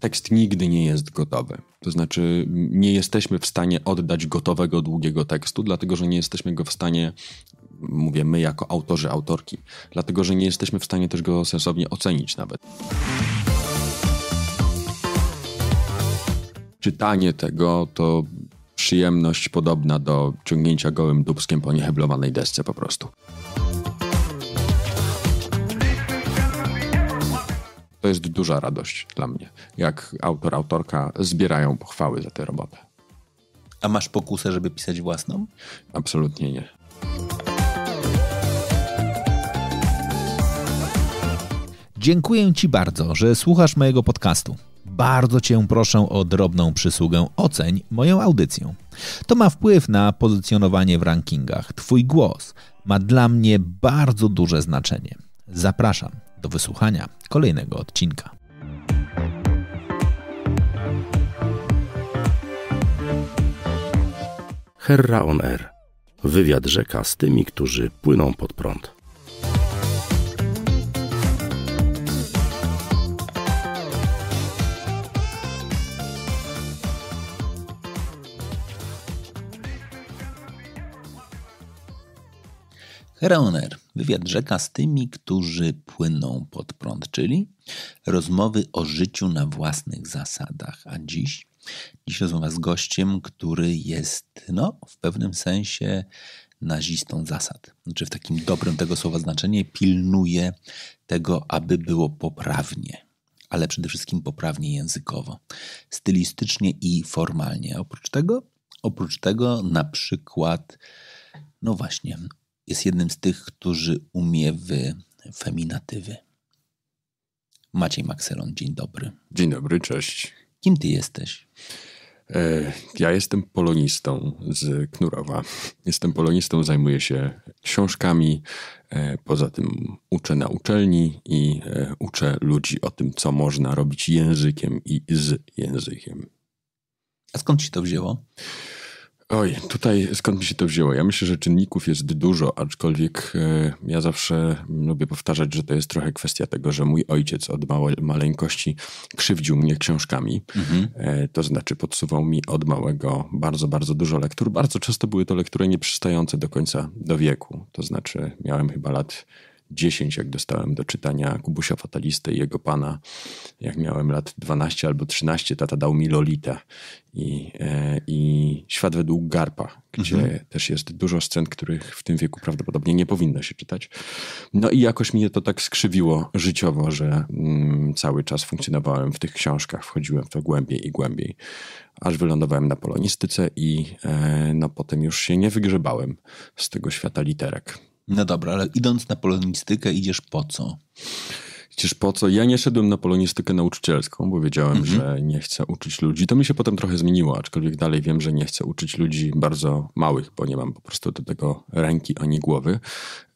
tekst nigdy nie jest gotowy. To znaczy, nie jesteśmy w stanie oddać gotowego, długiego tekstu, dlatego że nie jesteśmy go w stanie, mówię my jako autorzy, autorki, dlatego że nie jesteśmy w stanie też go sensownie ocenić nawet. Czytanie tego to przyjemność podobna do ciągnięcia gołym dubskiem po nieheblowanej desce po prostu. to jest duża radość dla mnie, jak autor, autorka zbierają pochwały za tę robotę. A masz pokusę, żeby pisać własną? Absolutnie nie. Dziękuję Ci bardzo, że słuchasz mojego podcastu. Bardzo Cię proszę o drobną przysługę oceń moją audycję. To ma wpływ na pozycjonowanie w rankingach. Twój głos ma dla mnie bardzo duże znaczenie. Zapraszam do wysłuchania kolejnego odcinka. Herra on Air. Wywiad rzeka z tymi, którzy płyną pod prąd. Herra on Air Wywiad rzeka z tymi, którzy płyną pod prąd, czyli rozmowy o życiu na własnych zasadach. A dziś, dziś rozmowa z gościem, który jest no, w pewnym sensie nazistą zasad. Znaczy w takim dobrym tego słowa znaczeniu pilnuje tego, aby było poprawnie. Ale przede wszystkim poprawnie językowo, stylistycznie i formalnie. Oprócz tego, oprócz tego na przykład, no właśnie, jest jednym z tych, którzy umiewy feminatywy. Maciej Makselon, dzień dobry. Dzień dobry, cześć. Kim ty jesteś? E, ja jestem polonistą z Knurowa. Jestem polonistą, zajmuję się książkami. E, poza tym uczę na uczelni i e, uczę ludzi o tym, co można robić językiem i z językiem. A skąd ci to wzięło? Oj, tutaj skąd mi się to wzięło? Ja myślę, że czynników jest dużo, aczkolwiek e, ja zawsze lubię powtarzać, że to jest trochę kwestia tego, że mój ojciec od maleńkości krzywdził mnie książkami. Mhm. E, to znaczy podsuwał mi od małego bardzo, bardzo dużo lektur. Bardzo często były to lektury nieprzystające do końca do wieku. To znaczy miałem chyba lat 10, jak dostałem do czytania Kubusia Fatalisty i jego pana, jak miałem lat 12 albo 13, tata dał mi Lolita i, e, i Świat według Garpa, gdzie mhm. też jest dużo scen, których w tym wieku prawdopodobnie nie powinno się czytać. No i jakoś mnie to tak skrzywiło życiowo, że mm, cały czas funkcjonowałem w tych książkach, wchodziłem w to głębiej i głębiej, aż wylądowałem na polonistyce i e, no potem już się nie wygrzebałem z tego świata literek. No dobra, ale idąc na polonistykę, idziesz po co? Idziesz po co? Ja nie szedłem na polonistykę nauczycielską, bo wiedziałem, mhm. że nie chcę uczyć ludzi. To mi się potem trochę zmieniło, aczkolwiek dalej wiem, że nie chcę uczyć ludzi bardzo małych, bo nie mam po prostu do tego ręki ani głowy.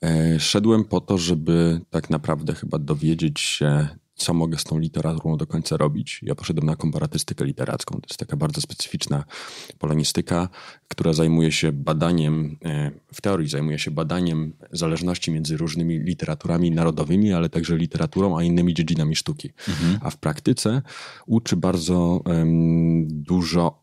E, szedłem po to, żeby tak naprawdę chyba dowiedzieć się co mogę z tą literaturą do końca robić. Ja poszedłem na komparatystykę literacką. To jest taka bardzo specyficzna polonistyka, która zajmuje się badaniem, e, w teorii zajmuje się badaniem zależności między różnymi literaturami narodowymi, ale także literaturą, a innymi dziedzinami sztuki. Mhm. A w praktyce uczy bardzo um, dużo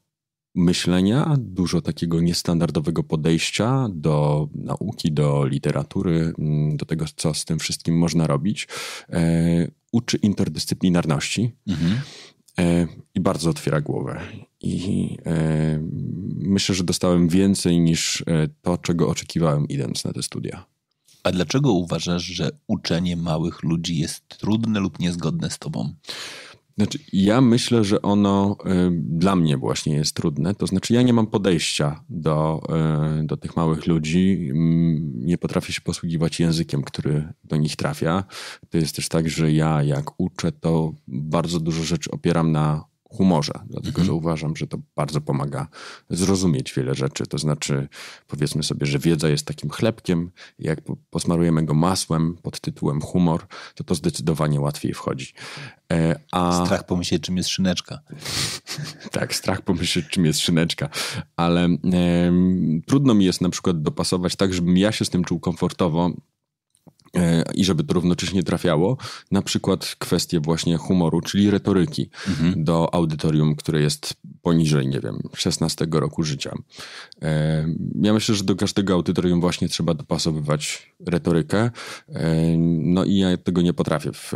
myślenia, dużo takiego niestandardowego podejścia do nauki, do literatury, mm, do tego, co z tym wszystkim można robić. E, uczy interdyscyplinarności mhm. E, i bardzo otwiera głowę. I e, myślę, że dostałem więcej niż e, to, czego oczekiwałem idąc na te studia. A dlaczego uważasz, że uczenie małych ludzi jest trudne lub niezgodne z tobą? Znaczy, ja myślę, że ono y, dla mnie właśnie jest trudne. To znaczy, ja nie mam podejścia do, y, do tych małych ludzi. Mm, nie potrafię się posługiwać językiem, który do nich trafia. To jest też tak, że ja jak uczę, to bardzo dużo rzeczy opieram na humorze, dlatego że mhm. uważam, że to bardzo pomaga zrozumieć wiele rzeczy. To znaczy, powiedzmy sobie, że wiedza jest takim chlebkiem, jak posmarujemy go masłem pod tytułem humor, to to zdecydowanie łatwiej wchodzi. E, a... Strach pomyśleć, czym jest szyneczka. tak, strach pomyśleć, czym jest szyneczka, ale e, trudno mi jest na przykład dopasować tak, żebym ja się z tym czuł komfortowo, E, i żeby to równocześnie trafiało, na przykład kwestie właśnie humoru, czyli retoryki mhm. do audytorium, które jest poniżej, nie wiem, 16 roku życia. E, ja myślę, że do każdego audytorium właśnie trzeba dopasowywać retorykę. E, no i ja tego nie potrafię w,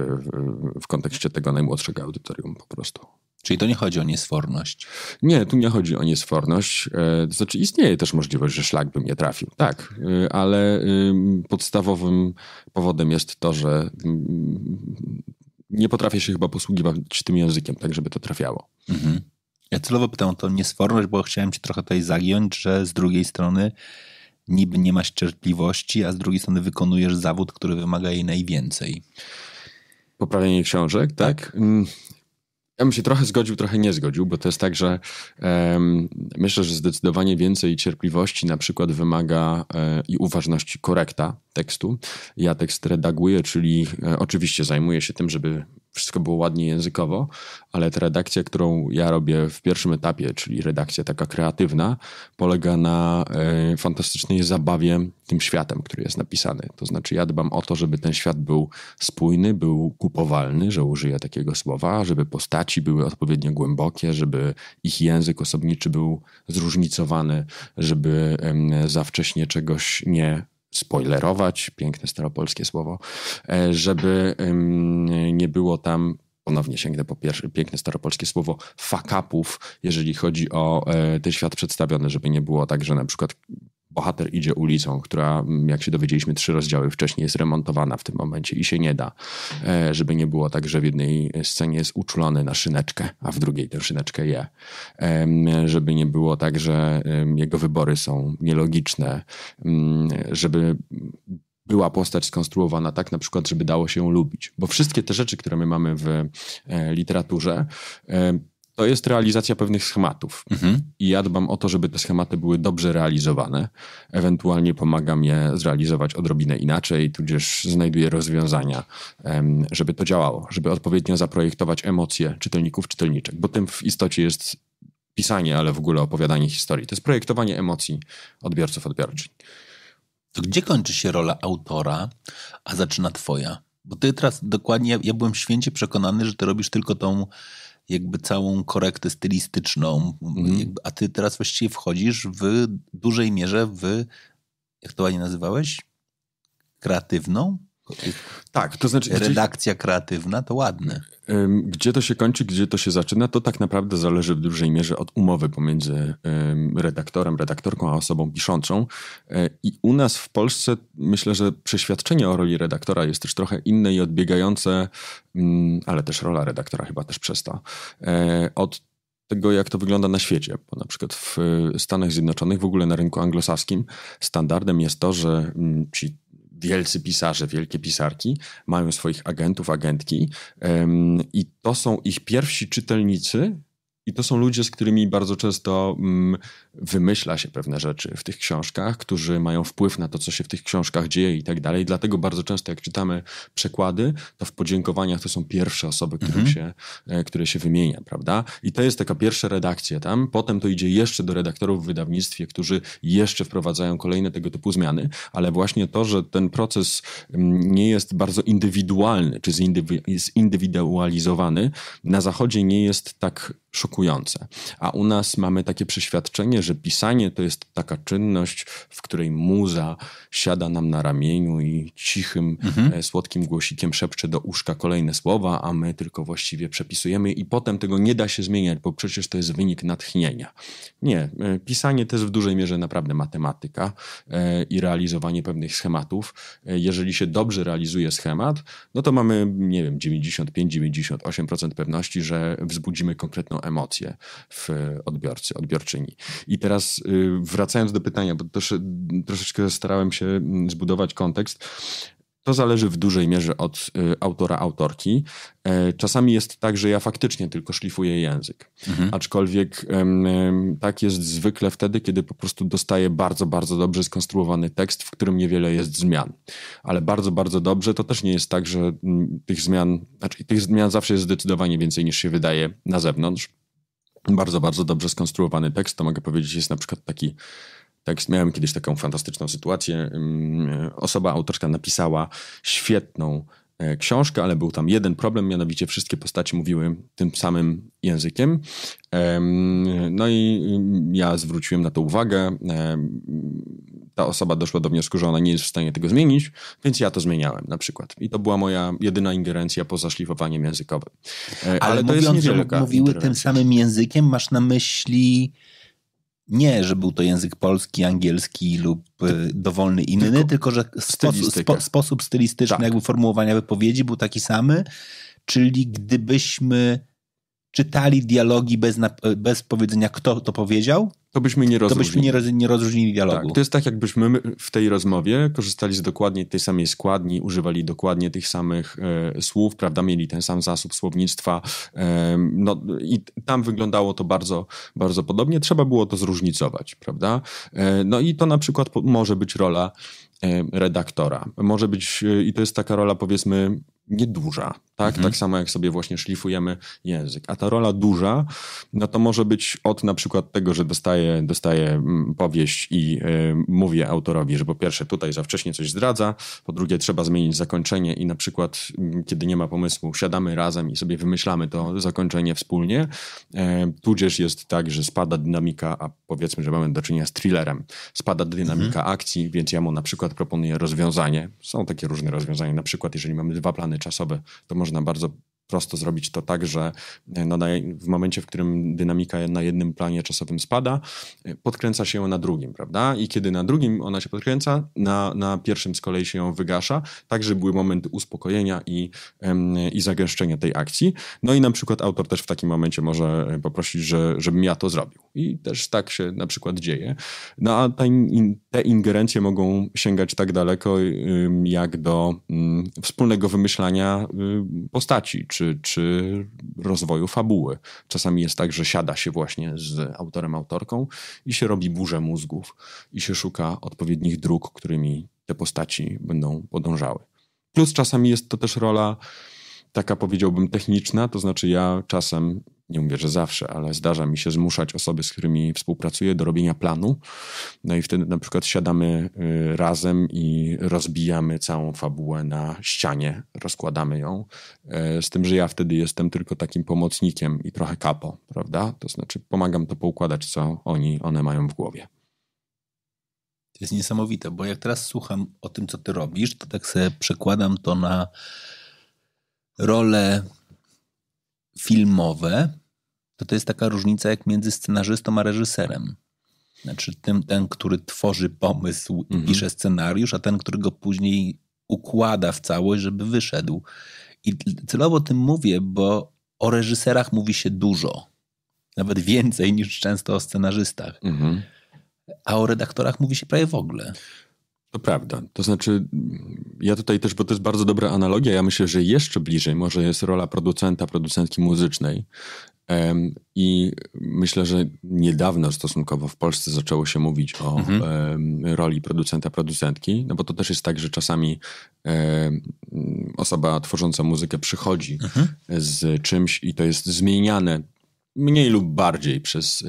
w kontekście tego najmłodszego audytorium po prostu. Czyli to nie chodzi o niesforność. Nie, tu nie chodzi o niesforność. E, to znaczy istnieje też możliwość, że szlak bym nie trafił, tak, e, ale podstawowym powodem jest to, że nie potrafię się chyba posługiwać tym językiem, tak żeby to trafiało. Mhm. Ja celowo pytam o tą niesforność, bo chciałem cię trochę tutaj zagiąć, że z drugiej strony niby nie masz cierpliwości, a z drugiej strony wykonujesz zawód, który wymaga jej najwięcej. Poprawienie książek, tak? tak? Ja bym się trochę zgodził, trochę nie zgodził, bo to jest tak, że um, myślę, że zdecydowanie więcej cierpliwości na przykład wymaga e, i uważności korekta tekstu. Ja tekst redaguję, czyli e, oczywiście zajmuję się tym, żeby wszystko było ładnie językowo, ale ta redakcja, którą ja robię w pierwszym etapie, czyli redakcja taka kreatywna, polega na e, fantastycznej zabawie tym światem, który jest napisany. To znaczy, ja dbam o to, żeby ten świat był spójny, był kupowalny, że użyję takiego słowa, żeby postaci były odpowiednio głębokie, żeby ich język osobniczy był zróżnicowany, żeby za wcześnie czegoś nie spoilerować, piękne staropolskie słowo, e, żeby nie było tam ponownie sięgnę po pierwsze, piękne staropolskie słowo fakapów, jeżeli chodzi o e, ten świat przedstawiony, żeby nie było tak, że na przykład bohater idzie ulicą, która, mm, jak się dowiedzieliśmy, trzy rozdziały wcześniej jest remontowana w tym momencie i się nie da. E, żeby nie było tak, że w jednej e, scenie jest uczulony na szyneczkę, a w drugiej tę szyneczkę je. Żeby nie było tak, że jego wybory są nielogiczne. Mm, żeby była postać skonstruowana tak na przykład, żeby dało się ją lubić. Bo wszystkie te rzeczy, które my mamy w e, literaturze, to jest realizacja pewnych schematów. Mhm. I ja dbam o to, żeby te schematy były dobrze realizowane. Ewentualnie pomagam je zrealizować odrobinę inaczej, tudzież znajduję rozwiązania, żeby to działało, żeby odpowiednio zaprojektować emocje czytelników, czytelniczek, bo tym w istocie jest pisanie, ale w ogóle opowiadanie historii. To jest projektowanie emocji odbiorców, odbiorczyń. To gdzie kończy się rola autora, a zaczyna twoja? Bo ty teraz dokładnie, ja byłem święcie przekonany, że ty robisz tylko tą jakby całą korektę stylistyczną, mm. jakby, a ty teraz właściwie wchodzisz w dużej mierze w, jak to ładnie nazywałeś, kreatywną tak, to znaczy... Redakcja kreatywna to ładne. Gdzie to się kończy, gdzie to się zaczyna, to tak naprawdę zależy w dużej mierze od umowy pomiędzy redaktorem, redaktorką, a osobą piszącą. E, I u nas w Polsce myślę, że przeświadczenie o roli redaktora jest też trochę inne i odbiegające, mm, ale też rola redaktora chyba też przez to, e, od tego, jak to wygląda na świecie. Bo na przykład w Stanach Zjednoczonych, w ogóle na rynku anglosaskim, standardem jest to, że mm, ci wielcy pisarze, wielkie pisarki mają swoich agentów, agentki i to są ich pierwsi czytelnicy, i to są ludzie, z którymi bardzo często mm, wymyśla się pewne rzeczy w tych książkach, którzy mają wpływ na to, co się w tych książkach dzieje i tak dalej. Dlatego bardzo często, jak czytamy przekłady, to w podziękowaniach to są pierwsze osoby, mhm. się, e, które się wymienia, prawda? I to jest taka pierwsza redakcja tam. Potem to idzie jeszcze do redaktorów w wydawnictwie, którzy jeszcze wprowadzają kolejne tego typu zmiany, ale właśnie to, że ten proces mm, nie jest bardzo indywidualny, czy zindywi- zindywidualizowany, na zachodzie nie jest tak szukany szokujące. A u nas mamy takie przeświadczenie, że pisanie to jest taka czynność, w której muza siada nam na ramieniu i cichym, mhm. E, słodkim głosikiem szepcze do uszka kolejne słowa, a my tylko właściwie przepisujemy i potem tego nie da się zmieniać, bo przecież to jest wynik natchnienia. Nie, e, pisanie to jest w dużej mierze naprawdę matematyka e, i realizowanie pewnych schematów. Jeżeli się dobrze realizuje schemat, no to mamy, nie wiem, 95-98% pewności, że wzbudzimy konkretną emocję emocje w odbiorcy, odbiorczyni. I teraz y, wracając do pytania, bo y, troszeczkę starałem się mm, zbudować kontekst. To zależy w dużej mierze od y, autora, autorki. E, czasami jest tak, że ja faktycznie tylko szlifuję język. Mhm. Aczkolwiek tak jest zwykle wtedy, kiedy po prostu dostaję bardzo, bardzo dobrze skonstruowany tekst, w którym niewiele jest zmian. Ale bardzo, bardzo dobrze to też nie jest tak, że mm, tych zmian, znaczy tych zmian zawsze jest zdecydowanie więcej niż się wydaje na zewnątrz bardzo, bardzo dobrze skonstruowany tekst. To mogę powiedzieć, jest na przykład taki tekst. Miałem kiedyś taką fantastyczną sytuację. Mm, osoba autorska napisała świetną e, książkę, ale był tam jeden problem, mianowicie wszystkie postacie mówiły tym samym językiem. No i mm, ja zwróciłem na to uwagę ta osoba doszła do wniosku, że ona nie jest w stanie tego zmienić, więc ja to zmieniałem na przykład. I to była moja jedyna ingerencja poza szlifowaniem językowym. E, ale, Ale to mówiąc, jest że mówiły tym samym językiem, masz na myśli nie, że był to język polski, angielski lub e, dowolny inny, tylko, tylko że sposób, spo, sposób stylistyczny tak. jakby formułowania wypowiedzi był taki samy, czyli gdybyśmy czytali dialogi bez, bez powiedzenia, kto to powiedział, to byśmy nie rozróżnili. To byśmy nie, roz, nie rozróżnili dialogu. Tak, to jest tak, jakbyśmy w tej rozmowie korzystali z dokładnie tej samej składni, używali dokładnie tych samych e, słów, prawda, mieli ten sam zasób słownictwa. E, no, I tam wyglądało to bardzo, bardzo podobnie. Trzeba było to zróżnicować, prawda? E, no i to na przykład po, może być rola e, redaktora. Może być, e, i to jest taka rola powiedzmy nieduża, tak? Mhm. tak samo jak sobie właśnie szlifujemy język. A ta rola duża, no to może być od na przykład tego, że dostaję, dostaję mm, powieść i y, mówię autorowi, że po pierwsze tutaj za wcześnie coś zdradza, po drugie trzeba zmienić zakończenie i na przykład mm, kiedy nie ma pomysłu, siadamy razem i sobie wymyślamy to zakończenie wspólnie, yy, tudzież jest tak, że spada dynamika, a powiedzmy, że mamy do czynienia z thrillerem, spada dynamika mhm. akcji, więc ja mu na przykład proponuję rozwiązanie. Są takie różne rozwiązania, na przykład jeżeli mamy dwa plany czasowe, to można można bardzo prosto zrobić to tak, że e, no, w momencie, w którym dynamika na jednym planie czasowym spada, e, podkręca się ją na drugim, prawda? I kiedy na drugim ona się podkręca, na, na pierwszym z kolei się ją wygasza, tak, żeby był moment uspokojenia i, i zagęszczenia tej akcji. No i na przykład autor też w takim momencie może e, poprosić, że, żebym ja to zrobił. I też tak się na przykład dzieje. No a te, te ingerencje mogą sięgać tak daleko, jak do mm, wspólnego wymyślania y, postaci, czy czy, czy rozwoju fabuły. Czasami jest tak, że siada się właśnie z autorem, autorką i się robi burzę mózgów i się szuka odpowiednich dróg, którymi te postaci będą podążały. Plus czasami jest to też rola taka powiedziałbym techniczna, to znaczy ja czasem nie mówię, że zawsze, ale zdarza mi się zmuszać osoby, z którymi współpracuję, do robienia planu. No i wtedy na przykład siadamy y, razem i rozbijamy całą fabułę na ścianie, rozkładamy ją. Y, z tym, że ja wtedy jestem tylko takim pomocnikiem i trochę kapo, prawda? To znaczy pomagam to poukładać, co oni, one mają w głowie. To jest niesamowite, bo jak teraz słucham o tym, co ty robisz, to tak sobie przekładam to na rolę filmowe, to to jest taka różnica jak między scenarzystą a reżyserem. Znaczy tym, ten, który tworzy pomysł i mhm. pisze scenariusz, a ten, który go później układa w całość, żeby wyszedł. I celowo tym mówię, bo o reżyserach mówi się dużo. Nawet więcej niż często o scenarzystach. Mhm. A o redaktorach mówi się prawie w ogóle. To prawda. To znaczy, ja tutaj też, bo to jest bardzo dobra analogia, ja myślę, że jeszcze bliżej może jest rola producenta, producentki muzycznej, i myślę, że niedawno stosunkowo w Polsce zaczęło się mówić o mhm. roli producenta, producentki, no bo to też jest tak, że czasami osoba tworząca muzykę przychodzi mhm. z czymś i to jest zmieniane mniej lub bardziej przez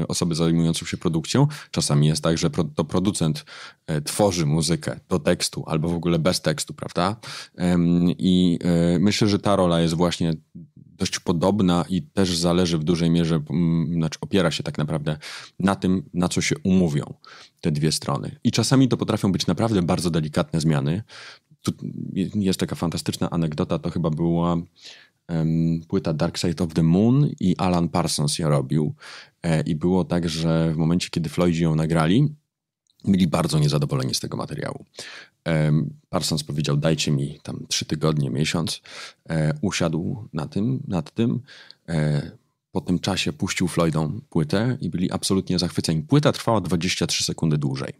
e, osoby zajmujące się produkcją. Czasami jest tak, że to producent e, tworzy muzykę do tekstu albo w ogóle bez tekstu, prawda? I e, myślę, że ta rola jest właśnie dość podobna i też zależy w dużej mierze, mm, znaczy opiera się tak naprawdę na tym, na co się umówią te dwie strony. I czasami to potrafią być naprawdę bardzo delikatne zmiany. Tu jest taka fantastyczna anegdota, to chyba była um, płyta Dark Side of the Moon i Alan Parsons ją robił. E, I było tak, że w momencie, kiedy Floydzi ją nagrali, byli bardzo niezadowoleni z tego materiału. Parsons powiedział: Dajcie mi tam trzy tygodnie, miesiąc. E, usiadł na tym, nad tym. E, po tym czasie puścił Floydą płytę i byli absolutnie zachwyceni. Płyta trwała 23 sekundy dłużej.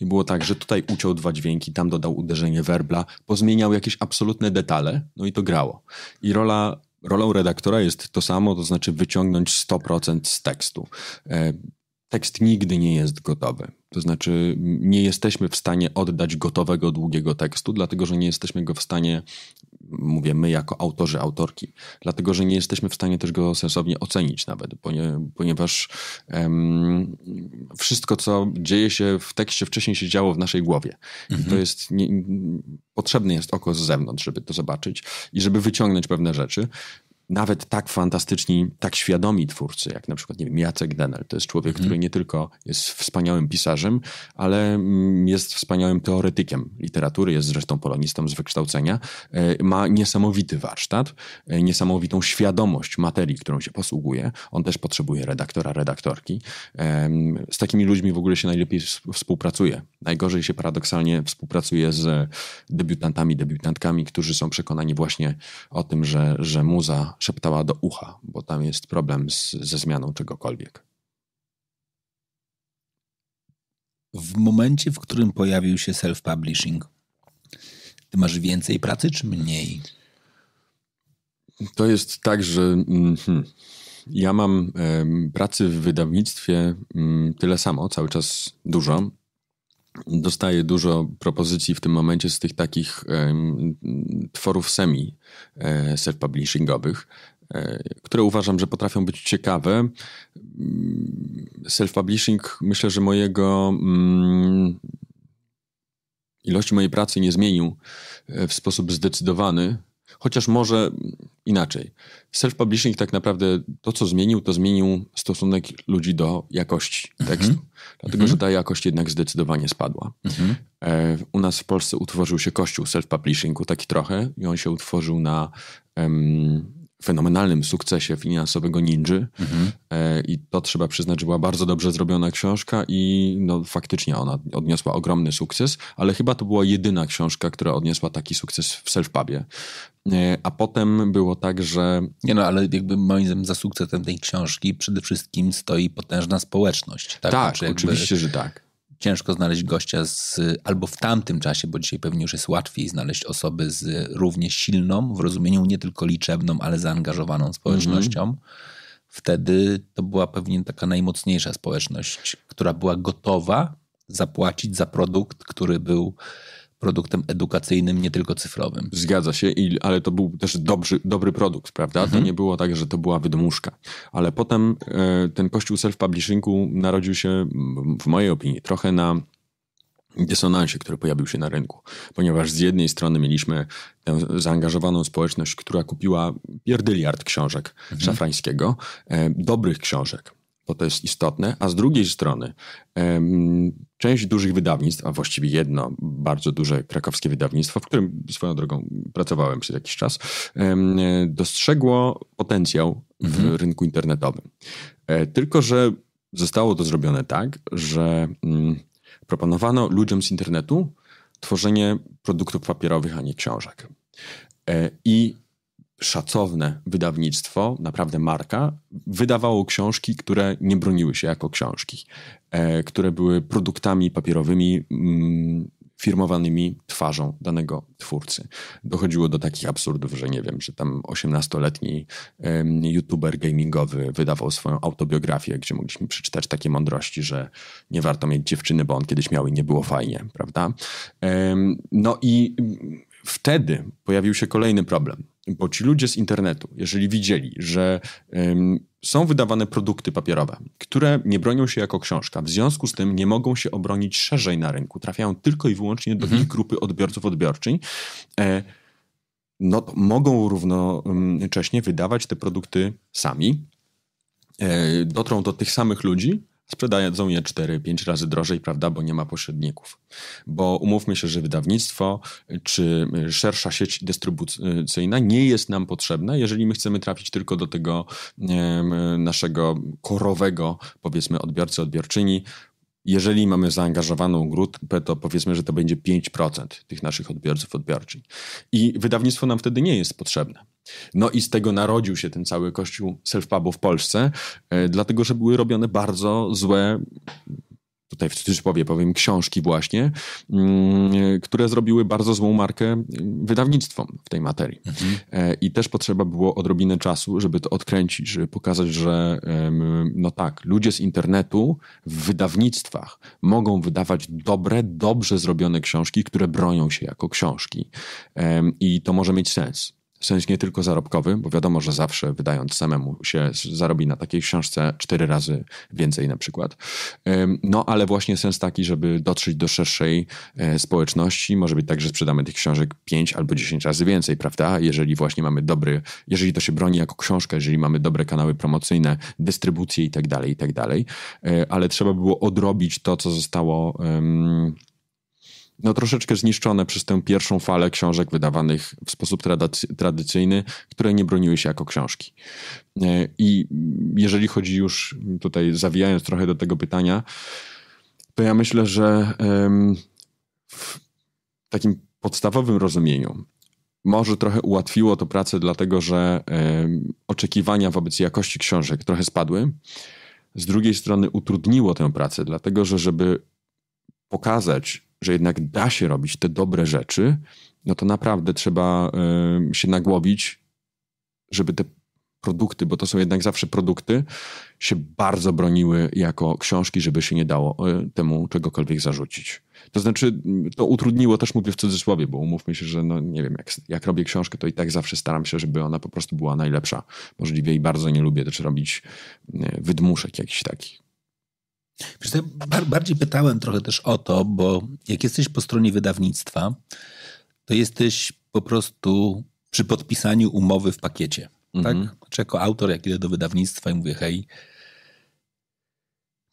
I było tak, że tutaj uciął dwa dźwięki, tam dodał uderzenie werbla, pozmieniał jakieś absolutne detale, no i to grało. I rola rolą redaktora jest to samo, to znaczy wyciągnąć 100% z tekstu. E, tekst nigdy nie jest gotowy. To znaczy, nie jesteśmy w stanie oddać gotowego, długiego tekstu, dlatego że nie jesteśmy go w stanie, mówię my jako autorzy, autorki, dlatego że nie jesteśmy w stanie też go sensownie ocenić nawet, ponieważ um, wszystko, co dzieje się w tekście, wcześniej się działo w naszej głowie. Mhm. I to mhm. jest. Nie, potrzebne jest oko z zewnątrz, żeby to zobaczyć i żeby wyciągnąć pewne rzeczy nawet tak fantastyczni, tak świadomi twórcy, jak na przykład nie wiem, Jacek Denel. To jest człowiek, mhm. który nie tylko jest wspaniałym pisarzem, ale mm, jest wspaniałym teoretykiem literatury, jest zresztą polonistą z wykształcenia. E, ma niesamowity warsztat, e, niesamowitą świadomość materii, którą się posługuje. On też potrzebuje redaktora, redaktorki. Z takimi ludźmi w ogóle się najlepiej współpracuje. Najgorzej się paradoksalnie współpracuje z debiutantami, debiutantkami, którzy są przekonani właśnie o tym, że, że muza szeptała do ucha, bo tam jest problem z, ze zmianą czegokolwiek. W momencie, w którym pojawił się self-publishing, ty masz więcej pracy czy mniej? To jest tak, że mm, ja mam y, pracy w wydawnictwie y, tyle samo, cały czas dużo dostaję dużo propozycji w tym momencie z tych takich tworów semi e, self-publishingowych, e, które uważam, że potrafią być ciekawe. Mm, self-publishing myślę, że mojego mm, ilości mojej pracy nie zmienił e, w sposób zdecydowany Chociaż może inaczej. Self-publishing tak naprawdę to, co zmienił, to zmienił stosunek ludzi do jakości tekstu. Mhm. Dlatego, mhm. że ta jakość jednak zdecydowanie spadła. Mhm. e, u nas w Polsce utworzył się kościół self-publishingu taki trochę i on się utworzył na fenomenalnym sukcesie finansowego Ninja. mhm. E, i to trzeba przyznać, że była bardzo dobrze zrobiona książka i no, faktycznie ona odniosła ogromny sukces, ale chyba to była jedyna książka, która odniosła taki sukces w self-pubie. E, a potem było tak, że... Nie no, ale jakby moim zdaniem za sukcesem tej książki przede wszystkim stoi potężna społeczność. Tak, tak znaczy jakby... oczywiście, że tak ciężko znaleźć gościa z, albo w tamtym czasie, bo dzisiaj pewnie już jest łatwiej znaleźć osoby z równie silną, w rozumieniu nie tylko liczebną, ale zaangażowaną społecznością. Mm -hmm. Wtedy to była pewnie taka najmocniejsza społeczność, która była gotowa zapłacić za produkt, który był produktem edukacyjnym, nie tylko cyfrowym. Zgadza się, i, ale to był też dobry, dobry produkt, prawda? Mhm. To nie było tak, że to była wydmuszka. Ale potem e, ten kościół self-publishingu narodził się, w mojej opinii, trochę na dysonansie, który pojawił się na rynku. Ponieważ z jednej strony mieliśmy tę zaangażowaną społeczność, która kupiła pierdyliard książek mhm. szafrańskiego, e, dobrych książek, bo to jest istotne, a z drugiej strony um, część dużych wydawnictw, a właściwie jedno bardzo duże krakowskie wydawnictwo, w którym swoją drogą pracowałem przez jakiś czas, um, dostrzegło potencjał w mhm. rynku internetowym. E, tylko, że zostało to zrobione tak, że um, proponowano ludziom z internetu tworzenie produktów papierowych, a nie książek. E, I szacowne wydawnictwo, naprawdę marka, wydawało książki, które nie broniły się jako książki, e, które były produktami papierowymi, mm, firmowanymi twarzą danego twórcy. Dochodziło do takich absurdów, że nie wiem, że tam 18-letni youtuber gamingowy wydawał swoją autobiografię, gdzie mogliśmy przeczytać takie mądrości, że nie warto mieć dziewczyny, bo on kiedyś miał i nie było fajnie, prawda? No i mm, wtedy pojawił się kolejny problem bo ci ludzie z internetu, jeżeli widzieli, że ym, są wydawane produkty papierowe, które nie bronią się jako książka, w związku z tym nie mogą się obronić szerzej na rynku, trafiają tylko i wyłącznie do mhm. ich grupy odbiorców, odbiorczyń, e, no to mogą równocześnie wydawać te produkty sami, e, dotrą do tych samych ludzi, sprzedają je 4-5 razy drożej, prawda, bo nie ma pośredników. Bo umówmy się, że wydawnictwo y, czy y, szersza sieć dystrybucyjna nie jest nam potrzebna, jeżeli my chcemy trafić tylko do tego naszego korowego, powiedzmy, odbiorcy, odbiorczyni, jeżeli mamy zaangażowaną grupę, to powiedzmy, że to będzie 5% tych naszych odbiorców, odbiorczych, I wydawnictwo nam wtedy nie jest potrzebne. No i z tego narodził się ten cały kościół self-pubu w Polsce, e, dlatego że były robione bardzo złe tutaj w cudzysłowie powiem, książki właśnie, mm, które zrobiły bardzo złą markę mm, wydawnictwom w tej materii. Mhm. E, I też potrzeba było odrobinę czasu, żeby to odkręcić, żeby pokazać, że no tak, ludzie z internetu w wydawnictwach mogą wydawać dobre, dobrze zrobione książki, które bronią się jako książki. I to może mieć sens w sensie nie tylko zarobkowy, bo wiadomo, że zawsze wydając samemu się zarobi na takiej książce cztery razy więcej na przykład. No ale właśnie sens taki, żeby dotrzeć do szerszej e, społeczności. Może być tak, że sprzedamy tych książek pięć albo dziesięć razy więcej, prawda? Jeżeli właśnie mamy dobry, jeżeli to się broni jako książka, jeżeli mamy dobre kanały promocyjne, dystrybucję i tak dalej, i tak dalej. E, ale trzeba było odrobić to, co zostało... Um, no, troszeczkę zniszczone przez tę pierwszą falę książek wydawanych w sposób tradycy, tradycyjny, które nie broniły się jako książki. E, I jeżeli chodzi już tutaj, zawijając trochę do tego pytania, to ja myślę, że w takim podstawowym rozumieniu może trochę ułatwiło to pracę, dlatego że oczekiwania wobec jakości książek trochę spadły. Z drugiej strony utrudniło tę pracę, dlatego że żeby pokazać że jednak da się robić te dobre rzeczy, no to naprawdę trzeba się nagłowić, żeby te produkty, bo to są jednak zawsze produkty, się bardzo broniły jako książki, żeby się nie dało e, temu czegokolwiek zarzucić. To znaczy, to utrudniło też, mówię w cudzysłowie, bo umówmy się, że no nie wiem, jak, jak robię książkę, to i tak zawsze staram się, żeby ona po prostu była najlepsza możliwie i bardzo nie lubię też robić e, wydmuszek jakichś takich bardziej pytałem trochę też o to, bo jak jesteś po stronie wydawnictwa, to jesteś po prostu przy podpisaniu umowy w pakiecie. Tak? Mhm. Tak? Znaczy jako autor, jak idę do wydawnictwa i mówię, hej,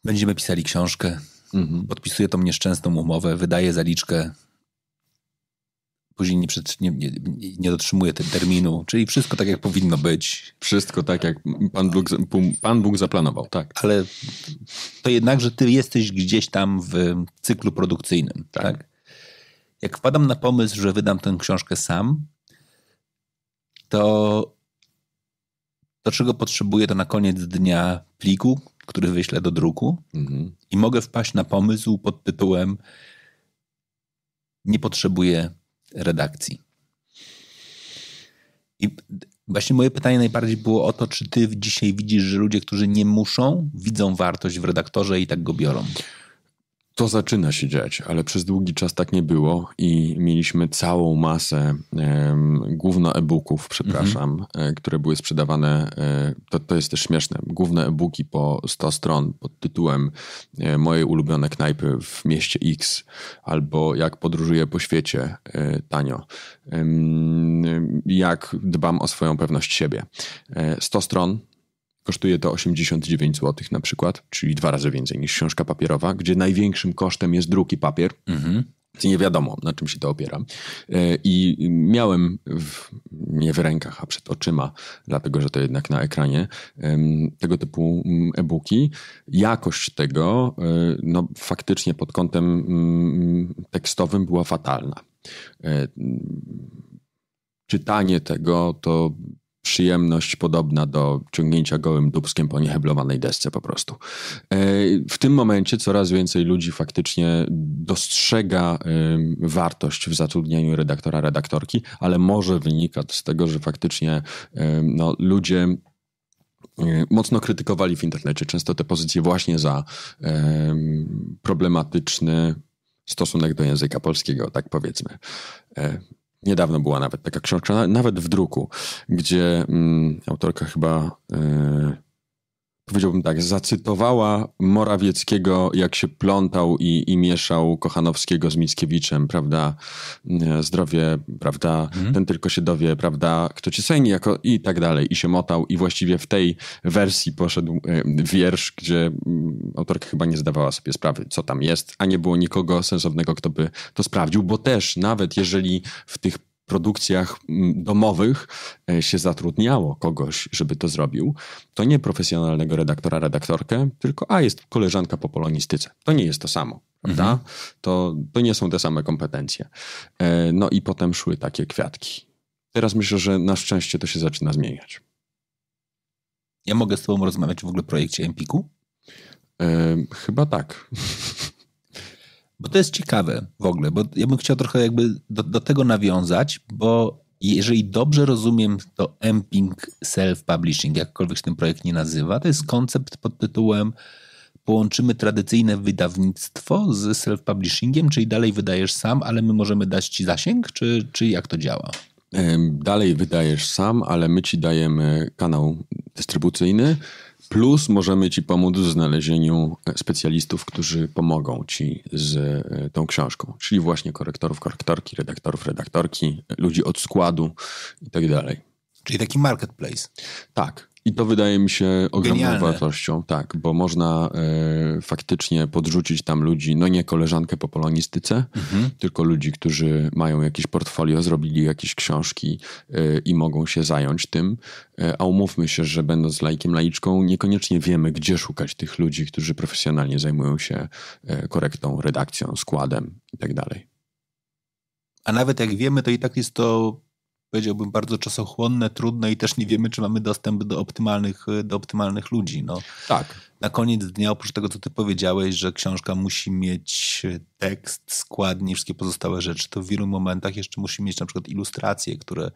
będziemy pisali książkę, mhm. podpisuję tą nieszczęsną umowę, wydaję zaliczkę, później nie, przed, nie, nie, nie dotrzymuje tego terminu, czyli wszystko tak, jak powinno być. Wszystko tak, jak Pan Bóg, Pan Bóg zaplanował, tak. Ale to jednakże ty jesteś gdzieś tam w cyklu produkcyjnym, tak? tak? Jak wpadam na pomysł, że wydam tę książkę sam, to do czego potrzebuję, to na koniec dnia pliku, który wyślę do druku mhm. i mogę wpaść na pomysł pod tytułem nie potrzebuję redakcji. I właśnie moje pytanie najbardziej było o to, czy ty dzisiaj widzisz, że ludzie, którzy nie muszą, widzą wartość w redaktorze i tak go biorą? to zaczyna się dziać, ale przez długi czas tak nie było i mieliśmy całą masę, um, główno e-booków, przepraszam, mhm. e, które były sprzedawane. E, to, to jest też śmieszne. Główne e-booki po 100 stron pod tytułem e, Moje ulubione knajpy w mieście X albo Jak podróżuję po świecie tanio. Jak dbam o swoją pewność siebie. 100 stron Kosztuje to 89 zł na przykład, czyli dwa razy więcej niż książka papierowa, gdzie największym kosztem jest druki papier. Mhm. Nie wiadomo, na czym się to opiera. E, I miałem, w, nie w rękach, a przed oczyma, dlatego że to jednak na ekranie, tego typu mm, e-booki. Jakość tego e, no, faktycznie pod kątem mm, tekstowym była fatalna e, mm, czytanie tego to przyjemność podobna do ciągnięcia gołym dubskiem po nieheblowanej desce po prostu. E, w tym momencie coraz więcej ludzi faktycznie dostrzega wartość w zatrudnieniu redaktora, redaktorki, ale może wynika to z tego, że faktycznie no, ludzie e, mocno krytykowali w internecie często te pozycje właśnie za problematyczny stosunek do języka polskiego, tak powiedzmy. E, Niedawno była nawet taka książka, nawet w druku, gdzie mm, autorka chyba, yy, powiedziałbym tak, zacytowała Morawieckiego, jak się plątał i, i mieszał Kochanowskiego z Mickiewiczem, prawda? E, zdrowie, prawda? Mhm. Ten tylko się dowie, prawda? Kto cię sęgi, jako i tak dalej. I się motał, i właściwie w tej wersji poszedł yy, wiersz, gdzie autorka chyba nie zdawała sobie sprawy, co tam jest, a nie było nikogo sensownego, kto by to sprawdził, bo też nawet jeżeli w tych produkcjach mm, domowych e, się zatrudniało kogoś, żeby to zrobił, to nie profesjonalnego redaktora, redaktorkę, tylko a jest koleżanka po polonistyce. To nie jest to samo. Prawda? Mhm. To, to nie są te same kompetencje. E, no i potem szły takie kwiatki. Teraz myślę, że na szczęście to się zaczyna zmieniać. Ja mogę z Tobą rozmawiać w ogóle o projekcie Empiku? chyba tak. Bo to jest ciekawe w ogóle, bo ja bym chciał trochę jakby do, do tego nawiązać, bo jeżeli dobrze rozumiem, to Emping Self-Publishing, jakkolwiek się ten projekt nie nazywa, to jest koncept pod tytułem połączymy tradycyjne wydawnictwo z self-publishingiem, czyli dalej wydajesz sam, ale my możemy dać ci zasięg, czy, czy jak to działa? Dalej wydajesz sam, ale my ci dajemy kanał dystrybucyjny Plus możemy Ci pomóc w znalezieniu e, specjalistów, którzy pomogą Ci z e, tą książką, czyli właśnie korektorów, korektorki, redaktorów, redaktorki, e, ludzi od składu i tak dalej. Czyli taki marketplace. Tak, i to wydaje mi się ogromną Genialne. wartością, tak, bo można e, faktycznie podrzucić tam ludzi, no nie koleżankę po polonistyce, mhm. tylko ludzi, którzy mają jakieś portfolio, zrobili jakieś książki e, i mogą się zająć tym. E, a umówmy się, że będąc laikiem, laiczką, niekoniecznie wiemy, gdzie szukać tych ludzi, którzy profesjonalnie zajmują się korektą, redakcją, składem itd. Tak a nawet jak wiemy, to i tak jest to powiedziałbym, bardzo czasochłonne, trudne i też nie wiemy, czy mamy dostęp do optymalnych, do optymalnych ludzi. No. Tak. Na koniec dnia, oprócz tego, co ty powiedziałeś, że książka musi mieć tekst, składnie, wszystkie pozostałe rzeczy, to w wielu momentach jeszcze musi mieć na przykład ilustracje, które,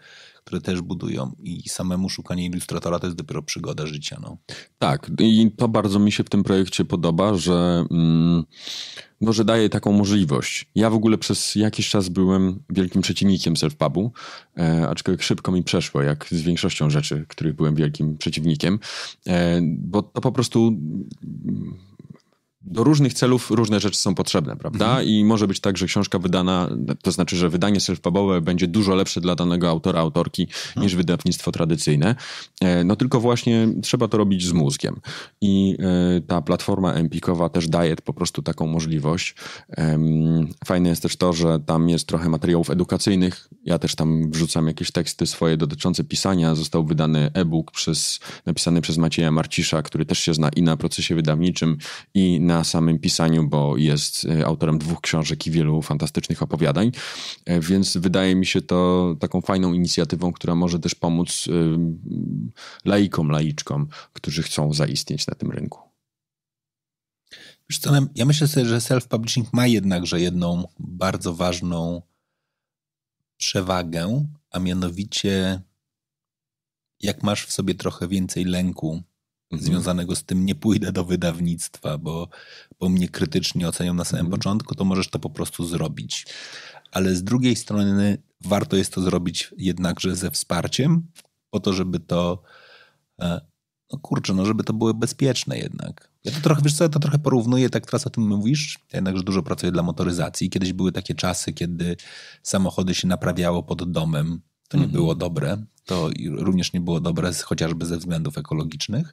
które też budują i samemu szukanie ilustratora to jest dopiero przygoda życia. No. Tak, i to bardzo mi się w tym projekcie podoba, że... Mm, no, że daje taką możliwość. Ja w ogóle przez jakiś czas byłem wielkim przeciwnikiem surfpubu, e, aczkolwiek szybko mi przeszło, jak z większością rzeczy, których byłem wielkim przeciwnikiem, e, bo to po prostu do różnych celów różne rzeczy są potrzebne, prawda? Mhm. I może być tak, że książka wydana, to znaczy, że wydanie self-pubowe będzie dużo lepsze dla danego autora, autorki mhm. niż wydawnictwo tradycyjne. E, no tylko właśnie trzeba to robić z mózgiem. I e, ta platforma Empikowa też daje po prostu taką możliwość. Fajne jest też to, że tam jest trochę materiałów edukacyjnych. Ja też tam wrzucam jakieś teksty swoje dotyczące pisania. Został wydany e-book przez, napisany przez Macieja Marcisza, który też się zna i na procesie wydawniczym, i na na samym pisaniu, bo jest e, autorem dwóch książek i wielu fantastycznych opowiadań, e, więc wydaje mi się to taką fajną inicjatywą, która może też pomóc e, laikom, laiczkom, którzy chcą zaistnieć na tym rynku. co, no, ja myślę sobie, że self-publishing ma jednakże jedną bardzo ważną przewagę, a mianowicie jak masz w sobie trochę więcej lęku mhm. związanego z tym nie pójdę do wydawnictwa, bo, bo mnie krytycznie ocenią na samym mhm. początku, to możesz to po prostu zrobić. Ale z drugiej strony warto jest to zrobić jednakże ze wsparciem, po to, żeby to e, no kurczę, no żeby to było bezpieczne jednak. Ja to trochę, wiesz co, ja to trochę porównuję, tak teraz o tym mówisz, ja jednakże dużo pracuję dla motoryzacji. Kiedyś były takie czasy, kiedy samochody się naprawiało pod domem. To nie mhm. było dobre. To również nie było dobre, chociażby ze względów ekologicznych.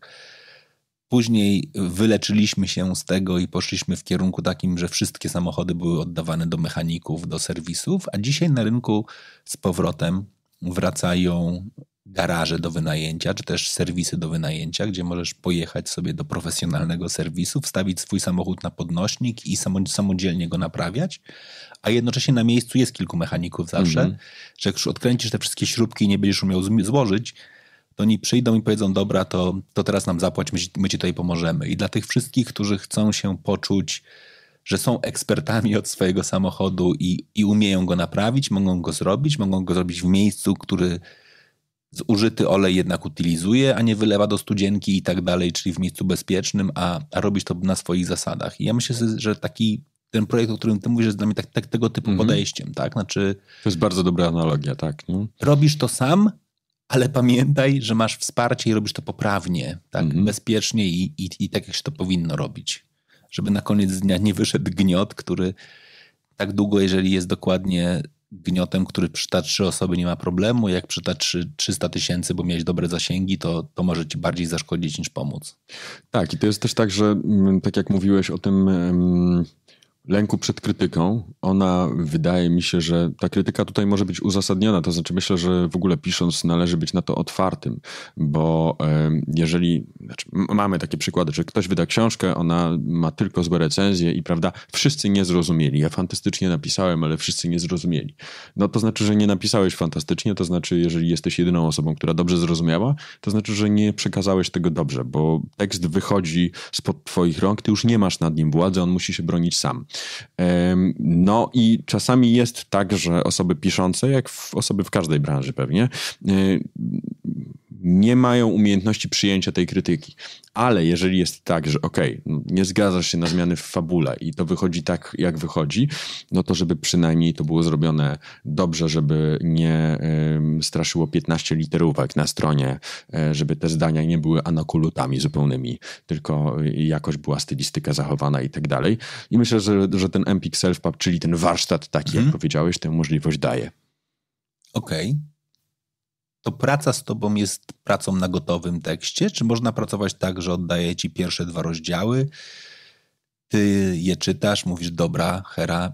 Później wyleczyliśmy się z tego i poszliśmy w kierunku takim, że wszystkie samochody były oddawane do mechaników, do serwisów, a dzisiaj na rynku z powrotem wracają garaże do wynajęcia, czy też serwisy do wynajęcia, gdzie możesz pojechać sobie do profesjonalnego serwisu, wstawić swój samochód na podnośnik i samodzielnie go naprawiać, a jednocześnie na miejscu jest kilku mechaników zawsze, mm -hmm. że jak już odkręcisz te wszystkie śrubki i nie będziesz umiał złożyć, to oni przyjdą i powiedzą, dobra, to, to teraz nam zapłać, my, my ci tutaj pomożemy. I dla tych wszystkich, którzy chcą się poczuć że są ekspertami od swojego samochodu i, i umieją go naprawić, mogą go zrobić, mogą go zrobić w miejscu, który zużyty olej jednak utylizuje, a nie wylewa do studzienki i tak dalej, czyli w miejscu bezpiecznym, a, a robić to na swoich zasadach. I ja myślę, że taki ten projekt, o którym ty mówisz, jest dla mnie tak, tak tego typu mhm. podejściem, tak? Znaczy, to jest bardzo dobra analogia, tak. No. Robisz to sam, ale pamiętaj, że masz wsparcie i robisz to poprawnie, tak? Mhm. Bezpiecznie i, i, i tak, jak się to powinno robić żeby na koniec dnia nie wyszedł gniot, który tak długo, jeżeli jest dokładnie gniotem, który przyta trzy osoby nie ma problemu, jak przyta 300 tysięcy, bo miałeś dobre zasięgi, to, to może ci bardziej zaszkodzić niż pomóc. Tak i to jest też tak, że mm, tak jak mówiłeś o tym lęku przed krytyką. Ona wydaje mi się, że ta krytyka tutaj może być uzasadniona. To znaczy, myślę, że w ogóle pisząc należy być na to otwartym, bo jeżeli znaczy mamy takie przykłady, że ktoś wyda książkę, ona ma tylko złe recenzje i prawda, wszyscy nie zrozumieli. Ja fantastycznie napisałem, ale wszyscy nie zrozumieli. No to znaczy, że nie napisałeś fantastycznie, to znaczy, jeżeli jesteś jedyną osobą, która dobrze zrozumiała, to znaczy, że nie przekazałeś tego dobrze, bo tekst wychodzi spod twoich rąk, ty już nie masz nad nim władzy, on musi się bronić sam. No i czasami jest tak, że osoby piszące, jak osoby w każdej branży pewnie, y, nie mają umiejętności przyjęcia tej krytyki. Ale jeżeli jest tak, że okej, okay, no, nie zgadzasz się na zmiany w fabule i to wychodzi tak, jak wychodzi, no to żeby przynajmniej to było zrobione dobrze, żeby nie y, straszyło 15 literówek na stronie, y, żeby te zdania nie były anakulutami zupełnymi, tylko e, jakoś była stylistyka zachowana i tak dalej. I myślę, że, że ten Empik Self-Pub, czyli ten warsztat taki, mm. jak mhm. powiedziałeś, tę możliwość daje. Okej. Okay to praca z tobą jest pracą na gotowym tekście? Czy można pracować tak, że oddaję ci pierwsze dwa rozdziały, ty je czytasz, mówisz, dobra, hera,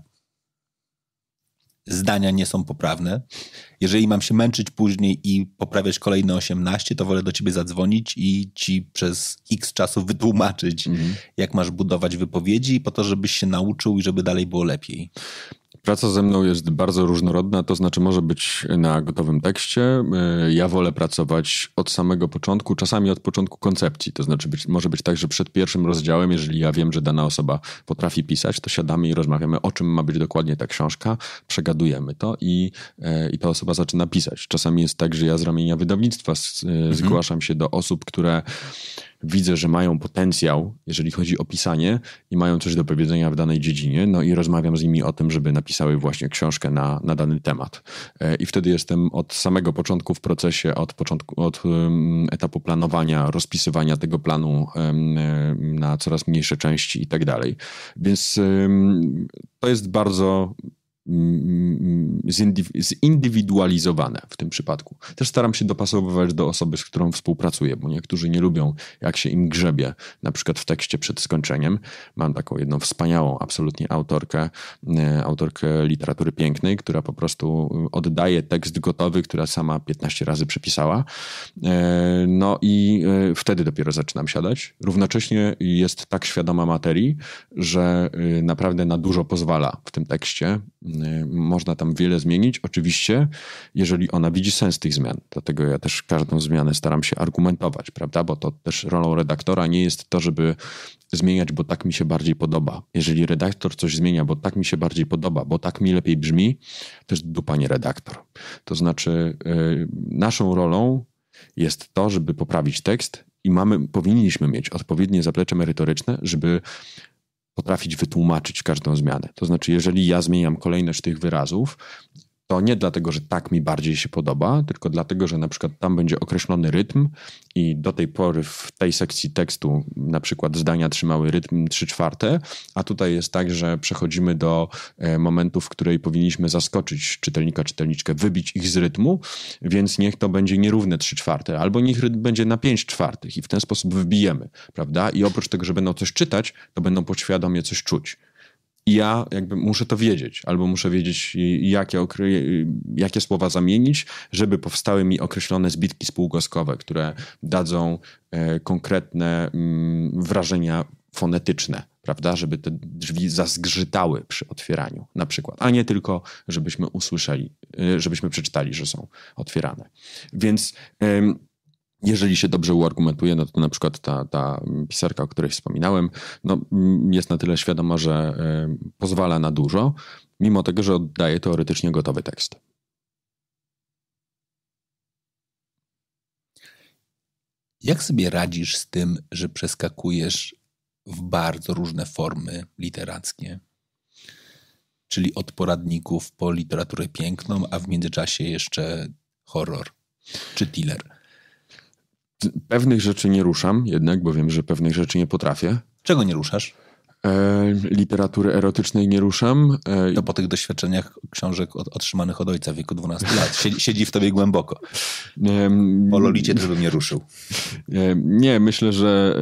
zdania nie są poprawne. Jeżeli mam się męczyć później i poprawiać kolejne 18, to wolę do ciebie zadzwonić i ci przez x czasu wytłumaczyć, mm -hmm. jak masz budować wypowiedzi, po to, żebyś się nauczył i żeby dalej było lepiej. Praca ze mną jest bardzo różnorodna, to znaczy może być na gotowym tekście. E, ja wolę pracować od samego początku, czasami od początku koncepcji. To znaczy być, może być tak, że przed pierwszym rozdziałem, jeżeli ja wiem, że dana osoba potrafi pisać, to siadamy i rozmawiamy, o czym ma być dokładnie ta książka, przegadujemy to i, e, i ta osoba zaczyna pisać. Czasami jest tak, że ja z ramienia wydawnictwa e, mhm. zgłaszam się do osób, które widzę, że mają potencjał, jeżeli chodzi o pisanie i mają coś do powiedzenia w danej dziedzinie, no i rozmawiam z nimi o tym, żeby napisały właśnie książkę na, na dany temat. E, I wtedy jestem od samego początku w procesie, od, początku, od etapu planowania, rozpisywania tego planu na coraz mniejsze części i tak dalej. Więc to jest bardzo zindywidualizowane w tym przypadku. Też staram się dopasowywać do osoby, z którą współpracuję, bo niektórzy nie lubią, jak się im grzebie, na przykład w tekście przed skończeniem. Mam taką jedną wspaniałą absolutnie autorkę, e, autorkę literatury pięknej, która po prostu y, oddaje tekst gotowy, która sama 15 razy przepisała. E, no i e, wtedy dopiero zaczynam siadać. Równocześnie jest tak świadoma materii, że y, naprawdę na dużo pozwala w tym tekście Y, można tam wiele zmienić, oczywiście, jeżeli ona widzi sens tych zmian. Dlatego ja też każdą zmianę staram się argumentować, prawda? Bo to też rolą redaktora nie jest to, żeby zmieniać, bo tak mi się bardziej podoba. Jeżeli redaktor coś zmienia, bo tak mi się bardziej podoba, bo tak mi lepiej brzmi, to jest dupa nie redaktor. To znaczy, y, naszą rolą jest to, żeby poprawić tekst i mamy, powinniśmy mieć odpowiednie zaplecze merytoryczne, żeby potrafić wytłumaczyć każdą zmianę. To znaczy, jeżeli ja zmieniam kolejność tych wyrazów, to nie dlatego, że tak mi bardziej się podoba, tylko dlatego, że na przykład tam będzie określony rytm i do tej pory w tej sekcji tekstu na przykład zdania trzymały rytm 3 czwarte, a tutaj jest tak, że przechodzimy do e, momentu, w której powinniśmy zaskoczyć czytelnika, czytelniczkę, wybić ich z rytmu, więc niech to będzie nierówne 3 czwarte, albo niech rytm będzie na 5 czwartych i w ten sposób wybijemy, prawda? I oprócz tego, że będą coś czytać, to będą podświadomie coś czuć ja jakby muszę to wiedzieć, albo muszę wiedzieć, jakie, jakie słowa zamienić, żeby powstały mi określone zbitki spółgłoskowe, które dadzą e, konkretne mm, wrażenia fonetyczne, prawda, żeby te drzwi zazgrzytały przy otwieraniu na przykład, a nie tylko, żebyśmy usłyszeli, e, żebyśmy przeczytali, że są otwierane. Więc... Jeżeli się dobrze uargumentuje, no to na przykład ta, ta pisarka, o której wspominałem, no, mm, jest na tyle świadoma, że pozwala na dużo, mimo tego, że oddaje teoretycznie gotowy tekst. Jak sobie radzisz z tym, że przeskakujesz w bardzo różne formy literackie? Czyli od poradników po literaturę piękną, a w międzyczasie jeszcze horror czy thriller. Pewnych rzeczy nie ruszam jednak, bo wiem, że pewnych rzeczy nie potrafię. Czego nie ruszasz? E, literatury erotycznej nie ruszam. E, to po tych doświadczeniach książek od, otrzymanych od ojca w wieku 12 lat. Siedzi, siedzi w tobie głęboko. E, po Lolicie też bym nie ruszył. E, nie, myślę, że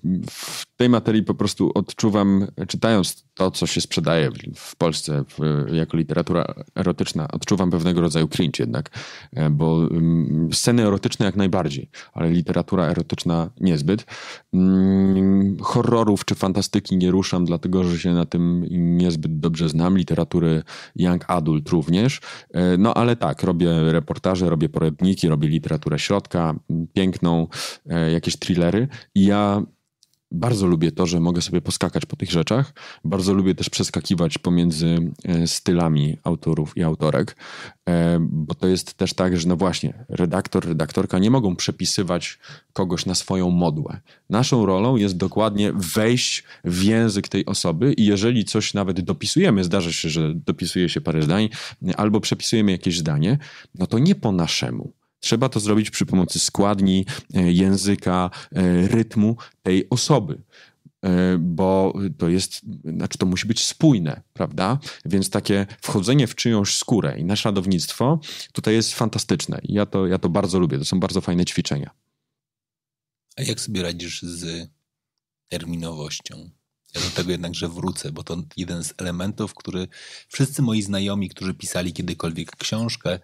e, w tej materii po prostu odczuwam, czytając to, co się sprzedaje w Polsce w, jako literatura erotyczna, odczuwam pewnego rodzaju cringe jednak, e, bo mm, sceny erotyczne jak najbardziej, ale literatura erotyczna niezbyt. Mm, horrorów czy fantastyki nie ruszam, dlatego że się na tym niezbyt dobrze znam. Literatury young adult również. E, no ale tak, robię reportaże, robię poradniki, robię literaturę środka, piękną, e, jakieś thrillery i ja bardzo lubię to, że mogę sobie poskakać po tych rzeczach. Bardzo lubię też przeskakiwać pomiędzy e, stylami autorów i autorek, e, bo to jest też tak, że no właśnie, redaktor, redaktorka nie mogą przepisywać kogoś na swoją modłę. Naszą rolą jest dokładnie wejść w język tej osoby i jeżeli coś nawet dopisujemy, zdarza się, że dopisuje się parę zdań, albo przepisujemy jakieś zdanie, no to nie po naszemu Trzeba to zrobić przy pomocy składni, e, języka, e, rytmu tej osoby e, bo to jest, znaczy to musi być spójne, prawda? Więc takie wchodzenie w czyjąś skórę i naśladownictwo tutaj jest fantastyczne. Ja to, ja to bardzo lubię, to są bardzo fajne ćwiczenia. A jak sobie radzisz z terminowością? Ja do tego jednakże wrócę, bo to jeden z elementów, który wszyscy moi znajomi, którzy pisali kiedykolwiek książkę,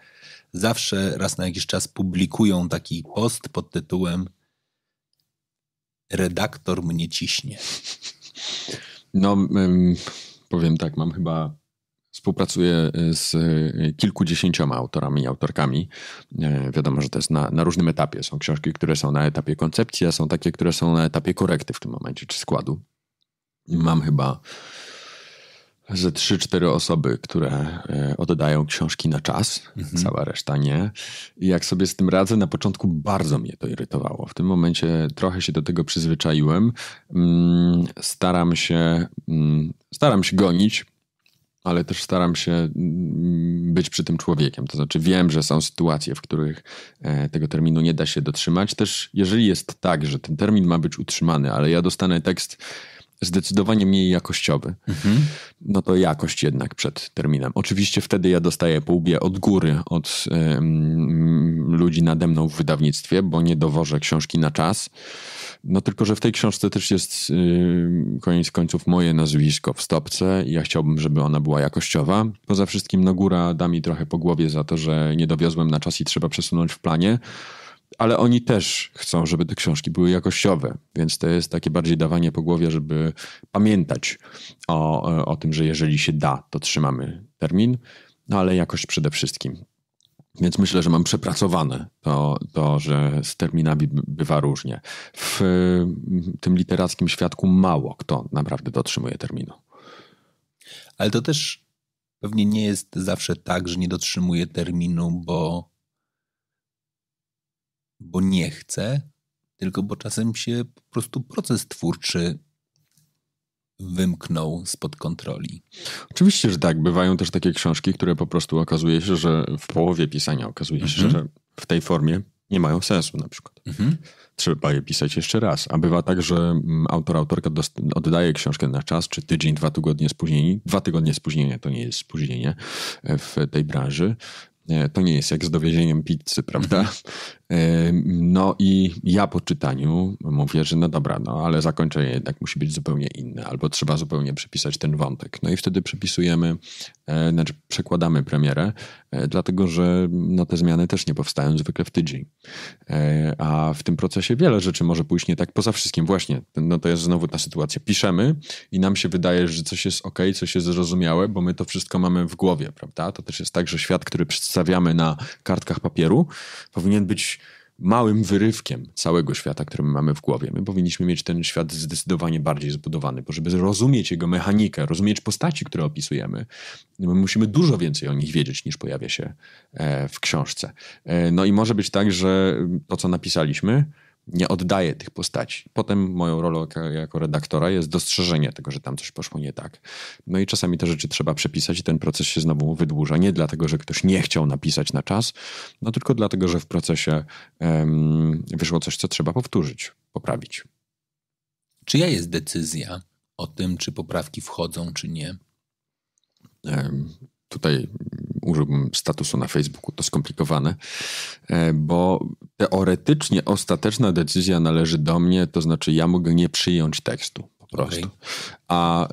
zawsze raz na jakiś czas publikują taki post pod tytułem Redaktor mnie ciśnie. No, powiem tak, mam chyba. Współpracuję e, z e, kilkudziesięcioma autorami i autorkami. E, wiadomo, że to jest na, na, różnym etapie. Są książki, które są na etapie koncepcji, a są takie, które są na etapie korekty w tym momencie, czy składu. Mam chyba ze 3-4 osoby, które e, oddają książki na czas, mhm. cała reszta nie. I jak sobie z tym radzę, na początku bardzo mnie to irytowało. W tym momencie trochę się do tego przyzwyczaiłem. Mm, staram się, mm, staram się gonić, ale też staram się mm, być przy tym człowiekiem. To znaczy, wiem, że są sytuacje, w których e, tego terminu nie da się dotrzymać. Też jeżeli jest tak, że ten termin ma być utrzymany, ale ja dostanę tekst zdecydowanie mniej jakościowy. Mhm. No to jakość jednak przed terminem. Oczywiście wtedy ja dostaję po od góry, od ludzi nade mną w wydawnictwie, bo nie dowożę książki na czas. No tylko, że w tej książce też jest y, koniec końców moje nazwisko w stopce i ja chciałbym, żeby ona była jakościowa. Poza wszystkim no góra da mi trochę po głowie za to, że nie dowiozłem na czas i trzeba przesunąć w planie ale oni też chcą, żeby te książki były jakościowe, więc to jest takie bardziej dawanie po głowie, żeby pamiętać o, o tym, że jeżeli się da, to trzymamy termin, no ale jakość przede wszystkim. Więc myślę, że mam przepracowane to, to, że z terminami bywa różnie. W tym literackim świadku mało kto naprawdę dotrzymuje terminu. Ale to też pewnie nie jest zawsze tak, że nie dotrzymuje terminu, bo bo nie chcę, tylko bo czasem się po prostu proces twórczy wymknął spod kontroli. Oczywiście, że tak. Bywają też takie książki, które po prostu okazuje się, że w połowie pisania okazuje się, mhm. że w tej formie nie mają sensu na przykład. Mhm. Trzeba je pisać jeszcze raz. A bywa tak, że mm, autor, autorka oddaje książkę na czas, czy tydzień, dwa tygodnie spóźnieni. Dwa tygodnie spóźnienia to nie jest spóźnienie e, w tej branży. E, to nie jest jak z dowiezieniem pizzy, prawda? Mhm. E, no i ja po czytaniu mówię, że no dobra, no ale zakończenie jednak musi być zupełnie inne, albo trzeba zupełnie przepisać ten wątek. No i wtedy przepisujemy, e, znaczy przekładamy premierę, e, dlatego że no, te zmiany też nie powstają zwykle w tydzień. E, a w tym procesie wiele rzeczy może pójść nie tak. Poza wszystkim właśnie, no to jest znowu ta sytuacja. Piszemy i nam się wydaje, że coś jest ok, coś jest zrozumiałe, bo my to wszystko mamy w głowie, prawda? To też jest tak, że świat, który przedstawiamy na kartkach papieru powinien być małym wyrywkiem całego świata, który my mamy w głowie. My powinniśmy mieć ten świat zdecydowanie bardziej zbudowany, bo żeby zrozumieć jego mechanikę, rozumieć postaci, które opisujemy, my musimy dużo więcej o nich wiedzieć niż pojawia się e, w książce. E, no i może być tak, że to, co napisaliśmy, nie oddaje tych postaci. Potem moją rolą jako redaktora jest dostrzeżenie tego, że tam coś poszło nie tak. No i czasami te rzeczy trzeba przepisać i ten proces się znowu wydłuża. Nie dlatego, że ktoś nie chciał napisać na czas, no tylko dlatego, że w procesie um, wyszło coś, co trzeba powtórzyć, poprawić. Czyja jest decyzja o tym, czy poprawki wchodzą, czy nie? Um, tutaj użyłbym statusu na Facebooku, to skomplikowane, e, bo teoretycznie ostateczna decyzja należy do mnie, to znaczy ja mogę nie przyjąć tekstu prostu. Okay. A y,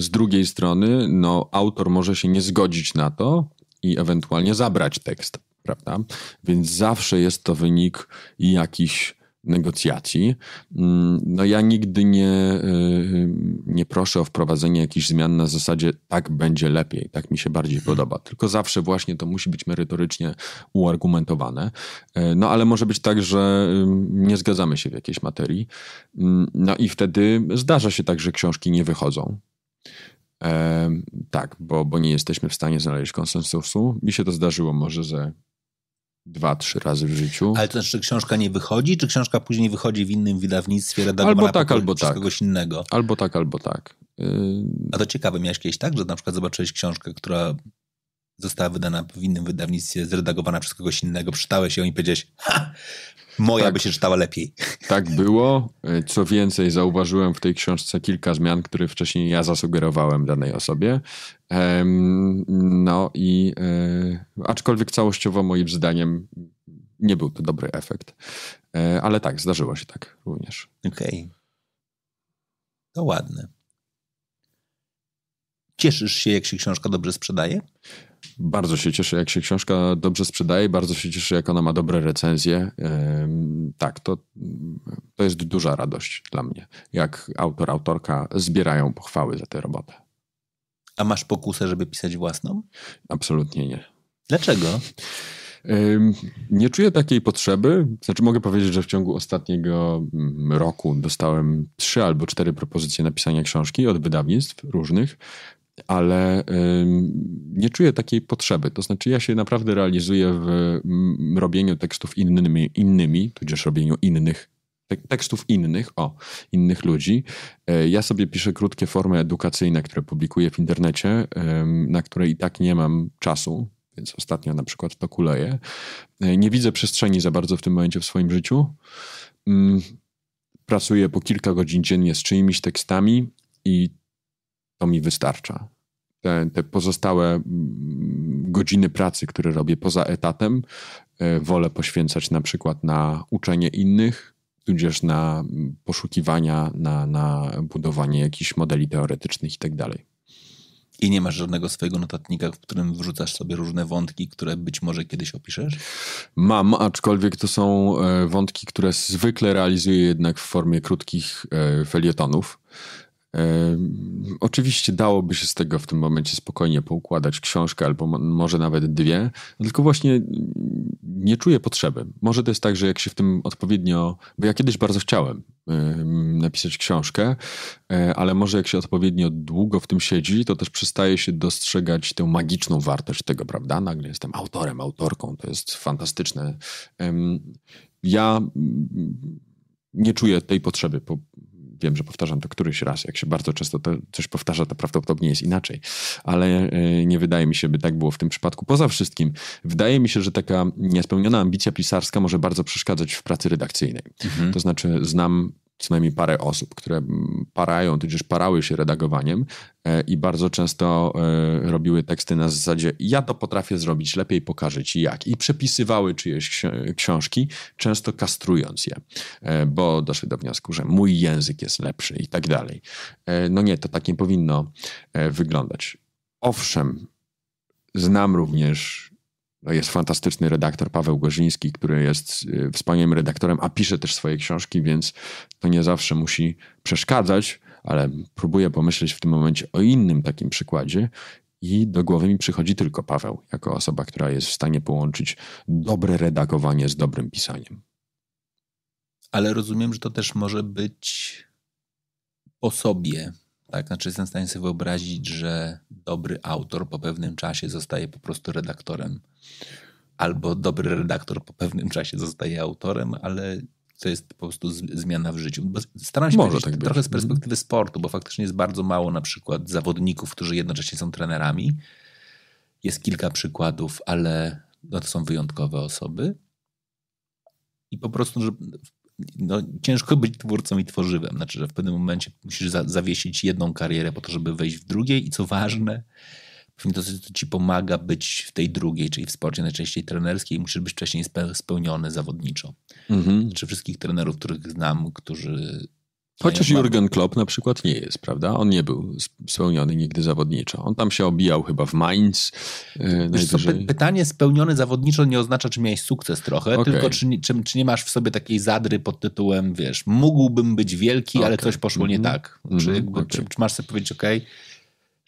z drugiej strony, no, autor może się nie zgodzić na to i ewentualnie zabrać tekst, prawda? Więc zawsze jest to wynik jakichś negocjacji. Mm, no ja nigdy nie, y, nie proszę o wprowadzenie jakichś zmian na zasadzie tak będzie lepiej, tak mi się bardziej hmm. podoba, tylko zawsze właśnie to musi być merytorycznie uargumentowane. E, no ale może być tak, że y, nie zgadzamy się w jakiejś materii. Mm, no i wtedy zdarza się tak, że książki nie wychodzą. E, tak, bo, bo nie jesteśmy w stanie znaleźć konsensusu. Mi się to zdarzyło może ze dwa, trzy razy w życiu. Ale to znaczy, książka nie wychodzi, czy książka później wychodzi w innym wydawnictwie, redagowana tak, albo tak, albo tak. kogoś innego? Albo tak, albo tak. Yy... A to ciekawe, miałeś kiedyś tak, że na przykład zobaczyłeś książkę, która została wydana w innym wydawnictwie, zredagowana przez kogoś innego, przeczytałeś ją i powiedziałeś, ha, Moja tak, by się czytała lepiej. Tak było. E, co więcej, zauważyłem w tej książce kilka zmian, które wcześniej ja zasugerowałem danej osobie. No i e, aczkolwiek całościowo moim zdaniem nie był to dobry efekt. E, ale tak, zdarzyło się tak również. Okej. Okay. To ładne. Cieszysz się, jak się książka dobrze sprzedaje? Bardzo się cieszę, jak się książka dobrze sprzedaje, bardzo się cieszę, jak ona ma dobre recenzje. Tak, to, to jest duża radość dla mnie, jak autor, autorka zbierają pochwały za tę robotę. A masz pokusę, żeby pisać własną? Absolutnie nie. Dlaczego? Nie czuję takiej potrzeby. Znaczy, mogę powiedzieć, że w ciągu ostatniego mm, roku dostałem trzy albo cztery propozycje napisania książki od wydawnictw różnych ale nie czuję takiej potrzeby. To znaczy, ja się naprawdę realizuję w robieniu tekstów innymi, innymi tudzież robieniu innych tekstów innych, o, innych ludzi. E, ja sobie piszę krótkie formy edukacyjne, które publikuję w internecie, na które i tak nie mam czasu, więc ostatnio na przykład to kuleję. E, nie widzę przestrzeni za bardzo w tym momencie w swoim życiu. Mm, pracuję po kilka godzin dziennie z czyimiś tekstami i to mi wystarcza. Te, te, pozostałe mm, godziny pracy, które robię poza etatem, e, wolę poświęcać na przykład na uczenie innych, tudzież na mm, poszukiwania, na, na budowanie jakichś modeli teoretycznych i tak dalej. I nie masz żadnego swojego notatnika, w którym wrzucasz sobie różne wątki, które być może kiedyś opiszesz? Mam, aczkolwiek to są e, wątki, które zwykle realizuję jednak w formie krótkich e, felietonów. Oczywiście dałoby się z tego w tym momencie spokojnie poukładać książkę albo może nawet dwie, tylko właśnie nie czuję potrzeby. Może to jest tak, że jak się w tym odpowiednio, bo ja kiedyś bardzo chciałem napisać książkę, e, ale może jak się odpowiednio długo w tym siedzi, to też przestaje się dostrzegać tę magiczną wartość tego, prawda? Nagle jestem autorem, autorką, to jest fantastyczne. Ja mm, nie czuję tej potrzeby wiem, że powtarzam to któryś raz, jak się bardzo często coś powtarza, to prawdopodobnie jest inaczej, ale e, nie wydaje mi się, by tak było w tym przypadku. Poza wszystkim, wydaje mi się, że taka niespełniona ambicja pisarska może bardzo przeszkadzać w pracy redakcyjnej. Mhm. To znaczy, znam co najmniej parę osób, które parają, tudzież parały się redagowaniem e, i bardzo często e, robiły teksty na zasadzie ja to potrafię zrobić lepiej, pokażę ci jak. I przepisywały czyjeś książki, często kastrując je, e, bo doszły do wniosku, że mój język jest lepszy i tak dalej. No nie, to tak nie powinno wyglądać. Owszem, znam również no, jest fantastyczny redaktor Paweł Gorzyński, który jest y, wspaniałym redaktorem, a pisze też swoje książki, więc to nie zawsze musi przeszkadzać, ale próbuję pomyśleć w tym momencie o innym takim przykładzie. I do głowy mi przychodzi tylko Paweł, jako osoba, która jest w stanie połączyć dobre redagowanie z dobrym pisaniem. Ale rozumiem, że to też może być po sobie, tak, znaczy jestem w stanie sobie wyobrazić, że dobry autor po pewnym czasie zostaje po prostu redaktorem, albo dobry redaktor po pewnym czasie zostaje autorem, ale to jest po prostu zmiana w życiu. Bo staram się Może tak trochę być. z mhm. perspektywy sportu, bo faktycznie jest bardzo mało na przykład zawodników, którzy jednocześnie są trenerami. Jest kilka przykładów, ale no to są wyjątkowe osoby. I po prostu, że no, ciężko być twórcą i tworzywem. Znaczy, że w pewnym momencie musisz za, zawiesić jedną karierę po to, żeby wejść w drugiej i co ważne, pewnie to, co ci pomaga być w tej drugiej, czyli w sporcie najczęściej trenerskiej, musisz być wcześniej spełniony zawodniczo. Mhm. Znaczy, wszystkich trenerów, których znam, którzy Chociaż Jurgen Klopp na przykład nie jest, prawda? On nie był spełniony nigdy zawodniczo. On tam się obijał chyba w Mainz. E, co, py pytanie spełniony zawodniczo nie oznacza, czy miałeś sukces trochę, okay. tylko czy, czy, czy, nie masz w sobie takiej zadry pod tytułem, wiesz, mógłbym być wielki, okay. ale coś poszło mm -hmm. nie mhm. tak. Czy, mm -hmm. jakby, okay. czy, czy masz sobie powiedzieć, okej, okay,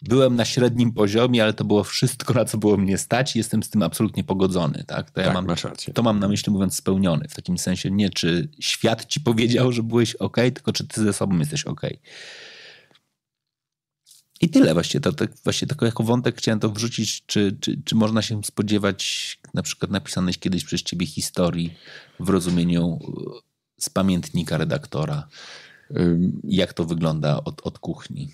byłem na średnim poziomie, ale to było wszystko, na co było mnie stać i jestem z tym absolutnie pogodzony. Tak, to, tak, mam, masz rację. to mam na myśli mówiąc spełniony. W takim sensie nie, czy świat ci powiedział, że byłeś ok, tylko czy ty ze sobą jesteś ok. I tyle właśnie. To, to, właśnie tylko jako wątek chciałem to wrzucić, czy, czy, czy można się spodziewać na przykład napisanej kiedyś przez ciebie historii w rozumieniu e, z pamiętnika redaktora jak to wygląda od, od kuchni?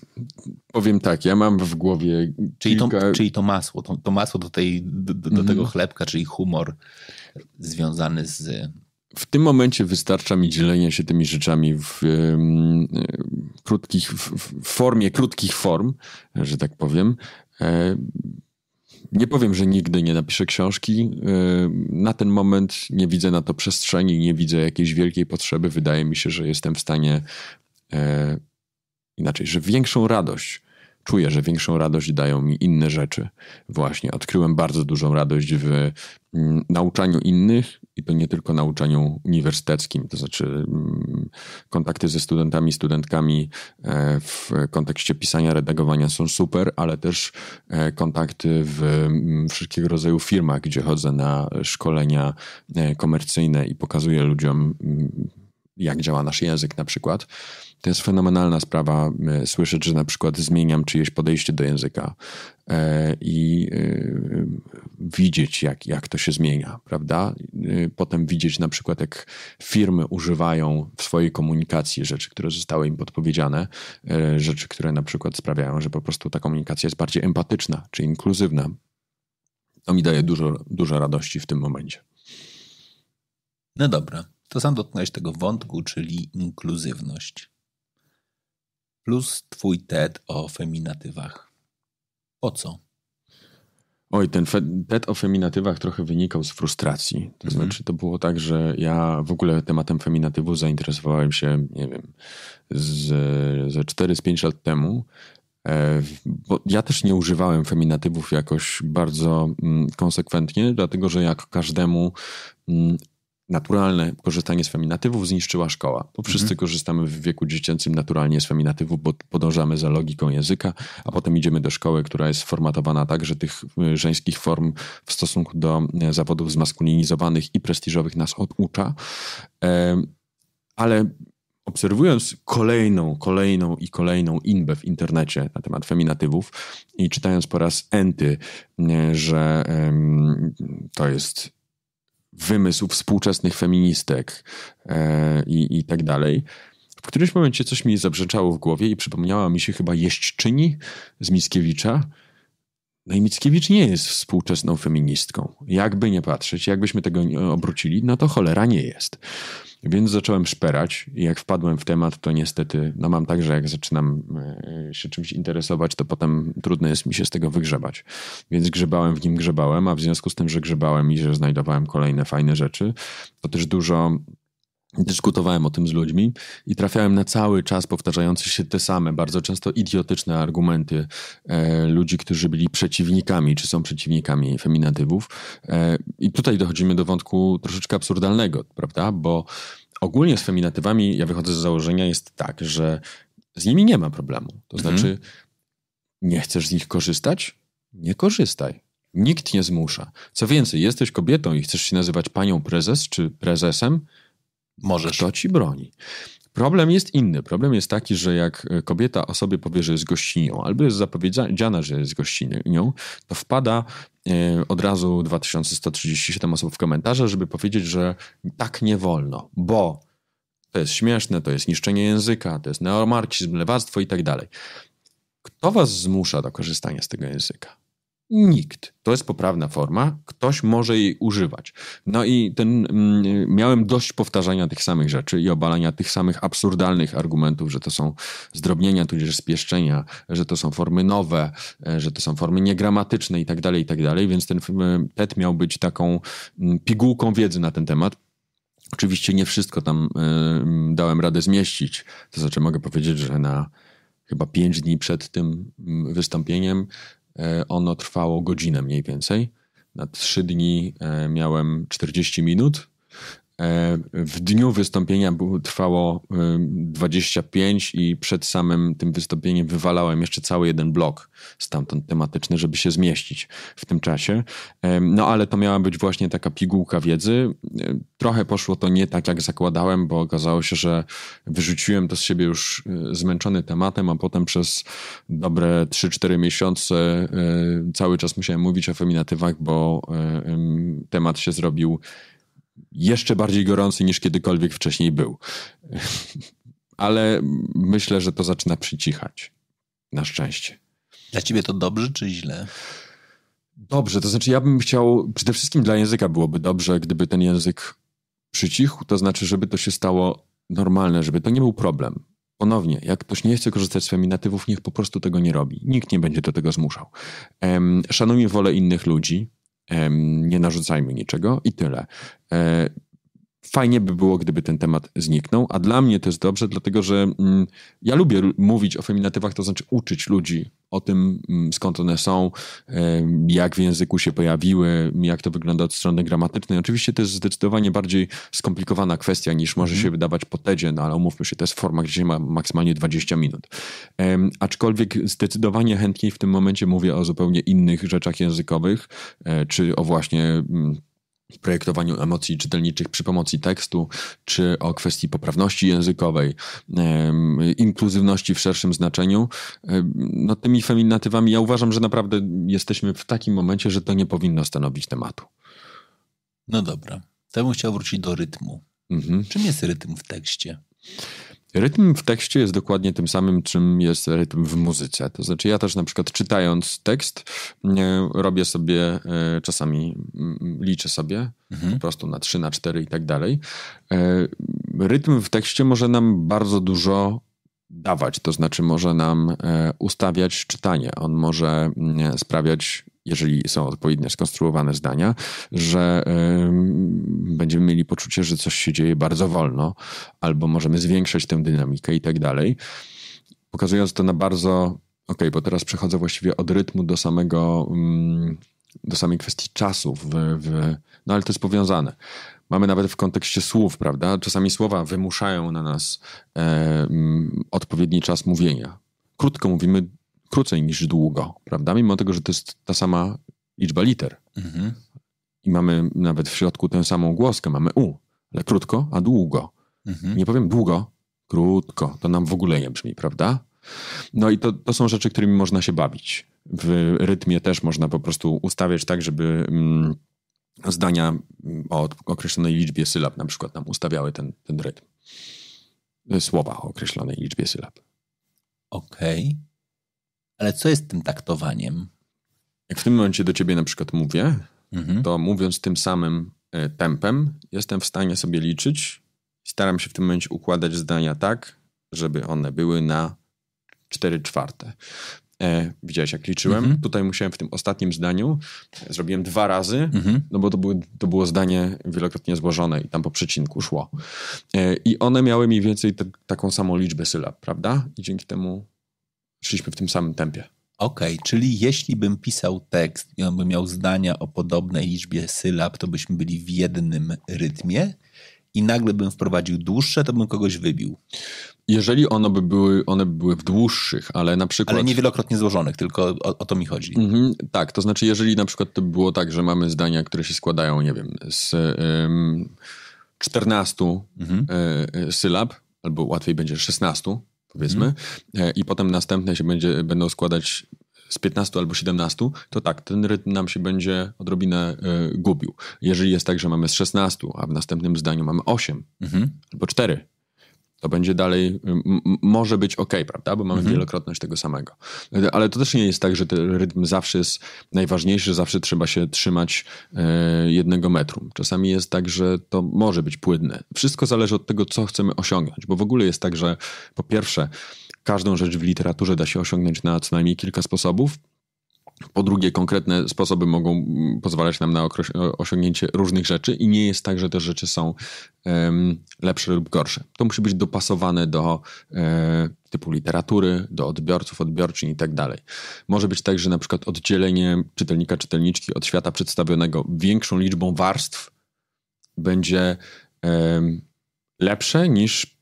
Powiem tak, ja mam w głowie. Czyli, kilka... to, czyli to masło, to, to masło do, tej, do, do mhm. tego chlebka, czyli humor związany z. W tym momencie wystarcza mi dzielenie się tymi rzeczami w, krótkich, w, w formie krótkich form, że tak powiem. E, nie powiem, że nigdy nie napiszę książki. E, na ten moment nie widzę na to przestrzeni, nie widzę jakiejś wielkiej potrzeby. Wydaje mi się, że jestem w stanie e, inaczej, że większą radość czuję, że większą radość dają mi inne rzeczy. Właśnie odkryłem bardzo dużą radość w mm, nauczaniu innych i to nie tylko nauczaniu uniwersyteckim, to znaczy mm, kontakty ze studentami, studentkami e, w kontekście pisania, redagowania są super, ale też e, kontakty w mm, wszelkiego rodzaju firmach, gdzie chodzę na szkolenia e, komercyjne i pokazuję ludziom jak działa nasz język na przykład. To jest fenomenalna sprawa e, słyszeć, że na przykład zmieniam czyjeś podejście do języka e, i e, widzieć, jak, jak to się zmienia, prawda? Potem widzieć na przykład, jak firmy używają w swojej komunikacji rzeczy, które zostały im podpowiedziane, rzeczy, które na przykład sprawiają, że po prostu ta komunikacja jest bardziej empatyczna czy inkluzywna. To mi daje dużo, dużo radości w tym momencie. No dobra, to sam dotknąłeś tego wątku, czyli inkluzywność. Plus twój TED o feminatywach. Po co? Oj, ten TED o feminatywach trochę wynikał z frustracji. To mhm. znaczy, to było tak, że ja w ogóle tematem feminatywu zainteresowałem się, nie wiem, z, ze 4 z 5 lat temu. E, bo ja też nie używałem feminatywów jakoś bardzo mm, konsekwentnie, dlatego że jak każdemu mm, naturalne korzystanie z feminatywów zniszczyła szkoła, bo mhm. wszyscy mhm. korzystamy w wieku dziecięcym naturalnie z feminatywów, bo podążamy za logiką języka, a potem idziemy do szkoły, która jest formatowana tak, że tych y, żeńskich form w stosunku do y, zawodów zmaskulinizowanych i prestiżowych nas oducza. Ale obserwując kolejną, kolejną i kolejną inbę w internecie na temat feminatywów i czytając po raz enty, y, że to jest wymysł współczesnych feministek e, i, i tak dalej. W którymś momencie coś mi zabrzeczało w głowie i przypomniała mi się chyba Jeźdźczyni z Mickiewicza, no i Mickiewicz nie jest współczesną feministką. Jakby nie patrzeć, jakbyśmy tego obrócili, no to cholera nie jest. Więc zacząłem szperać i jak wpadłem w temat, to niestety, no mam tak, że jak zaczynam e, się czymś interesować, to potem trudno jest mi się z tego wygrzebać. Więc grzebałem w nim, grzebałem, a w związku z tym, że grzebałem i że znajdowałem kolejne fajne rzeczy, to też dużo dyskutowałem o tym z ludźmi i trafiałem na cały czas powtarzające się te same, bardzo często idiotyczne argumenty e, ludzi, którzy byli przeciwnikami, czy są przeciwnikami feminatywów. E, I tutaj dochodzimy do wątku troszeczkę absurdalnego, prawda? Bo ogólnie z feminatywami, ja wychodzę z założenia, jest tak, że z nimi nie ma problemu. To mhm. znaczy, nie chcesz z nich korzystać? Nie korzystaj. Nikt nie zmusza. Co więcej, jesteś kobietą i chcesz się nazywać panią prezes czy prezesem, Możesz. Kto ci broni? Problem jest inny. Problem jest taki, że jak e, kobieta o sobie powie, że jest gościnią, albo jest zapowiedziana, że jest gościnią, to wpada e, od razu 2137 osób w komentarze, żeby powiedzieć, że tak nie wolno, bo to jest śmieszne, to jest niszczenie języka, to jest neomarksizm, lewactwo i tak dalej. Kto was zmusza do korzystania z tego języka? Nikt. To jest poprawna forma, ktoś może jej używać. No i ten, mm, miałem dość powtarzania tych samych rzeczy i obalania tych samych absurdalnych argumentów, że to są zdrobnienia, tudzież spieszczenia, że to są formy nowe, e, że to są formy niegramatyczne i tak dalej, i tak dalej. Więc ten e, TED miał być taką mm, pigułką wiedzy na ten temat. Oczywiście nie wszystko tam y, dałem radę zmieścić. To znaczy, mogę powiedzieć, że na chyba pięć dni przed tym mm, wystąpieniem E, ono trwało godzinę mniej więcej. Na trzy dni e, miałem 40 minut, E, w dniu wystąpienia było, trwało 25 e, i przed samym tym wystąpieniem wywalałem jeszcze cały jeden blok stamtąd tematyczny, żeby się zmieścić w tym czasie. E, no ale to miała być właśnie taka pigułka wiedzy. Trochę poszło to nie tak, jak zakładałem, bo okazało się, że wyrzuciłem to z siebie już zmęczony tematem, a potem przez dobre 3-4 miesiące cały czas musiałem mówić o feminatywach, bo temat się zrobił jeszcze bardziej gorący niż kiedykolwiek wcześniej był. Ale myślę, że to zaczyna przycichać. Na szczęście. Dla ciebie to dobrze czy źle? Dobrze, to znaczy ja bym chciał, przede wszystkim dla języka byłoby dobrze, gdyby ten język przycichł, to znaczy, żeby to się stało normalne, żeby to nie był problem. Ponownie, jak ktoś nie chce korzystać z feminatywów, niech po prostu tego nie robi. Nikt nie będzie do tego zmuszał. Um, szanujmy wolę innych ludzi, nie narzucajmy niczego i tyle. E, Fajnie by było, gdyby ten temat zniknął, a dla mnie to jest dobrze, dlatego że mm, ja lubię mówić o feminatywach, to znaczy uczyć ludzi o tym, mm, skąd one są, jak w języku się pojawiły, jak to wygląda od strony gramatycznej. Oczywiście to jest zdecydowanie bardziej skomplikowana kwestia niż może mhm. się wydawać po TEDzie, no ale umówmy się, to jest forma, gdzie ma maksymalnie 20 minut. Aczkolwiek zdecydowanie chętniej w tym momencie mówię o zupełnie innych rzeczach językowych, e, czy o właśnie mm, projektowaniu emocji czytelniczych przy pomocy tekstu, czy o kwestii poprawności językowej, inkluzywności w szerszym znaczeniu. No, tymi feminatywami ja uważam, że naprawdę jesteśmy w takim momencie, że to nie powinno stanowić tematu. No dobra. To bym chciał wrócić do rytmu. Mhm. Czym jest rytm w tekście? Rytm w tekście jest dokładnie tym samym, czym jest rytm w muzyce. To znaczy, ja też na przykład czytając tekst, robię sobie e, czasami, mm, liczę sobie mhm. po prostu na 3, na 4 i tak dalej. E, rytm w tekście może nam bardzo dużo dawać, to znaczy może nam e, ustawiać czytanie. On może mm, sprawiać jeżeli są odpowiednio skonstruowane zdania, że będziemy mieli poczucie, że coś się dzieje bardzo wolno, albo możemy zwiększać tę dynamikę i tak dalej. Pokazując to na bardzo. ok, bo teraz przechodzę właściwie od rytmu do samego. Mm, do samej kwestii czasu. w, w, no ale to jest powiązane mamy nawet w kontekście słów, prawda? Czasami słowa wymuszają na nas e, odpowiedni czas mówienia. Krótko mówimy krócej niż długo, prawda? Mimo tego, że to jest ta sama liczba liter. Mhm. I mamy nawet w środku tę samą głoskę, mamy U, ale krótko, a długo. Mhm. Nie powiem długo, krótko, to nam w ogóle nie brzmi, prawda? No i to, to są rzeczy, którymi można się bawić. W rytmie też można po prostu ustawiać tak, żeby mm, zdania o określonej liczbie sylab na przykład nam ustawiały ten, ten rytm. Słowa o określonej liczbie sylab. Okej. Okay. Ale co jest tym taktowaniem? Jak w tym momencie do ciebie na przykład mówię, mhm. to mówiąc tym samym e, tempem, jestem w stanie sobie liczyć. Staram się w tym momencie układać zdania tak, żeby one były na 4 czwarte. E, widziałeś, jak liczyłem. Mm -hmm. Tutaj musiałem w tym ostatnim zdaniu, e, zrobiłem dwa razy, mm -hmm. no bo to, były, to było zdanie wielokrotnie złożone i tam po przecinku szło. E, I one miały mniej więcej tak, taką samą liczbę sylab, prawda? I dzięki temu szliśmy w tym samym tempie. Okej, okay, czyli jeśli bym pisał tekst i on by miał zdania o podobnej liczbie sylab, to byśmy byli w jednym rytmie i nagle bym wprowadził dłuższe, to bym kogoś wybił. Jeżeli one by były, one by były w dłuższych, ale na przykład... Ale niewielokrotnie złożonych, tylko o, o to mi chodzi. Mhm, tak, to znaczy jeżeli na przykład to było tak, że mamy zdania, które się składają, nie wiem, z ym, 14 mhm. y, sylab, albo łatwiej będzie 16, powiedzmy, mm. i potem następne się będzie, będą składać z 15 albo 17, to tak, ten rytm nam się będzie odrobinę y, gubił. Jeżeli jest tak, że mamy z 16, a w następnym zdaniu mamy 8 mhm. albo 4, to będzie dalej, y, może być ok, prawda? Bo mamy mhm. wielokrotność tego samego. Y, ale to też nie jest tak, że ten rytm zawsze jest najważniejszy, zawsze trzeba się trzymać e, jednego metru. Czasami jest tak, że to może być płynne. Wszystko zależy od tego, co chcemy osiągnąć, bo w ogóle jest tak, że po pierwsze, każdą rzecz w literaturze da się osiągnąć na co najmniej kilka sposobów. Po drugie, konkretne sposoby mogą mm, pozwalać nam na osiągnięcie różnych rzeczy i nie jest tak, że te rzeczy są um, lepsze lub gorsze. To musi być dopasowane do e, typu literatury, do odbiorców, odbiorczyń i tak dalej. Może być tak, że na przykład oddzielenie czytelnika, czytelniczki od świata przedstawionego większą liczbą warstw będzie lepsze niż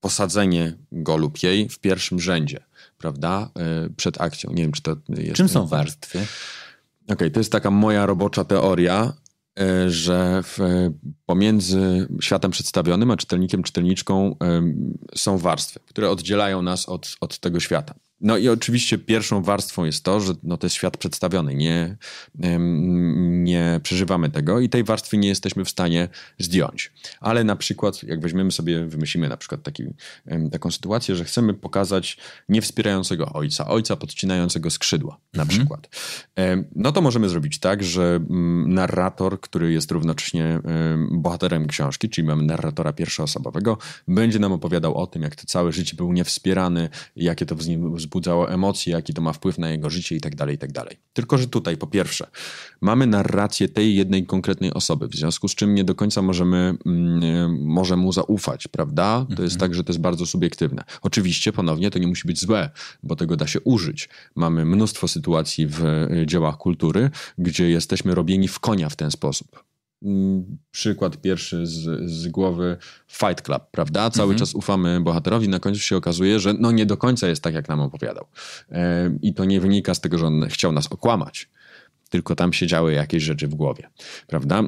posadzenie go lub jej w pierwszym rzędzie prawda, e, przed akcją. Nie wiem, czy to jest... Czym są warstwy? Okej, okay, to jest taka moja robocza teoria, e, że w, e, pomiędzy światem przedstawionym a czytelnikiem, czytelniczką są warstwy, które oddzielają nas od, od tego świata. No i oczywiście pierwszą warstwą jest to, że no, to jest świat przedstawiony, nie, nie przeżywamy tego i tej warstwy nie jesteśmy w stanie zdjąć. Ale na przykład, jak weźmiemy sobie, wymyślimy na przykład taki, taką sytuację, że chcemy pokazać niewspierającego ojca, ojca podcinającego skrzydła na mhm. przykład. No to możemy zrobić tak, że mm, narrator, który jest równocześnie bohaterem książki, czyli mamy narratora pierwszoosobowego, będzie nam opowiadał o tym, jak to całe życie był niewspierany, jakie to z nim wzbudzało emocje, jaki to ma wpływ na jego życie i i tak dalej tak dalej. Tylko, że tutaj po pierwsze mamy narrację tej jednej konkretnej osoby, w związku z czym nie do końca możemy mm, e, może mu zaufać, prawda? To mhm. jest tak, że to jest bardzo subiektywne. Oczywiście ponownie to nie musi być złe, bo tego da się użyć. Mamy mnóstwo sytuacji w e, dziełach kultury, gdzie jesteśmy robieni w konia w ten sposób. Mm, przykład pierwszy z, z głowy Fight Club, prawda? Cały mhm. czas ufamy bohaterowi, na końcu się okazuje, że no nie do końca jest tak, jak nam opowiadał. E, I to nie wynika z tego, że on chciał nas okłamać, tylko tam się działy jakieś rzeczy w głowie, prawda?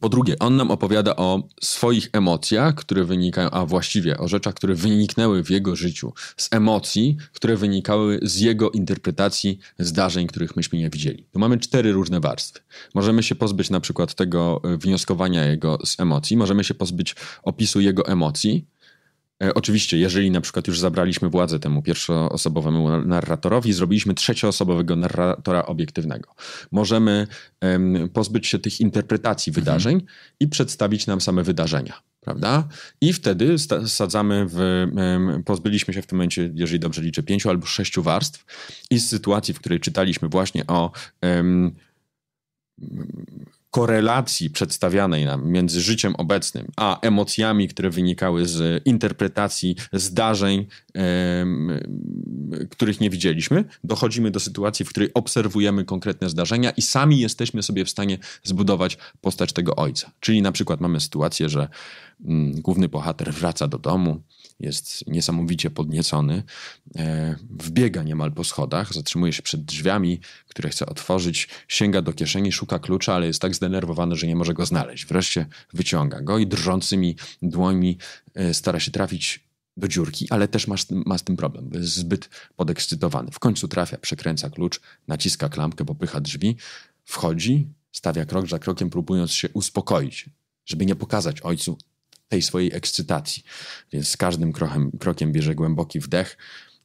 Po drugie, on nam opowiada o swoich emocjach, które wynikają, a właściwie o rzeczach, które wyniknęły w jego życiu z emocji, które wynikały z jego interpretacji zdarzeń, których myśmy nie widzieli. Tu mamy cztery różne warstwy. Możemy się pozbyć na przykład tego e, wnioskowania jego z emocji, możemy się pozbyć opisu jego emocji, E, oczywiście, jeżeli na przykład już zabraliśmy władzę temu pierwszoosobowemu narratorowi, zrobiliśmy trzecioosobowego narratora obiektywnego. Możemy um, pozbyć się tych interpretacji mhm. wydarzeń mhm. i przedstawić nam same wydarzenia. Prawda? I wtedy sadzamy w, um, pozbyliśmy się w tym momencie, jeżeli dobrze liczę, pięciu albo sześciu warstw i z sytuacji, w której czytaliśmy właśnie o um, korelacji przedstawianej nam między życiem obecnym a emocjami, które wynikały z interpretacji zdarzeń, których nie widzieliśmy, dochodzimy do sytuacji, w której obserwujemy konkretne zdarzenia i sami jesteśmy sobie w stanie zbudować postać tego ojca. Czyli na przykład mamy sytuację, że mm, główny bohater wraca do domu jest niesamowicie podniecony, e, wbiega niemal po schodach, zatrzymuje się przed drzwiami, które chce otworzyć, sięga do kieszeni, szuka klucza, ale jest tak zdenerwowany, że nie może go znaleźć. Wreszcie wyciąga go i drżącymi dłońmi e, stara się trafić do dziurki, ale też ma, ma z tym problem, bo jest zbyt podekscytowany. W końcu trafia, przekręca klucz, naciska klamkę, popycha drzwi, wchodzi, stawia krok za krokiem, próbując się uspokoić, żeby nie pokazać ojcu, tej swojej ekscytacji. Więc z każdym krokiem, krokiem bierze głęboki wdech,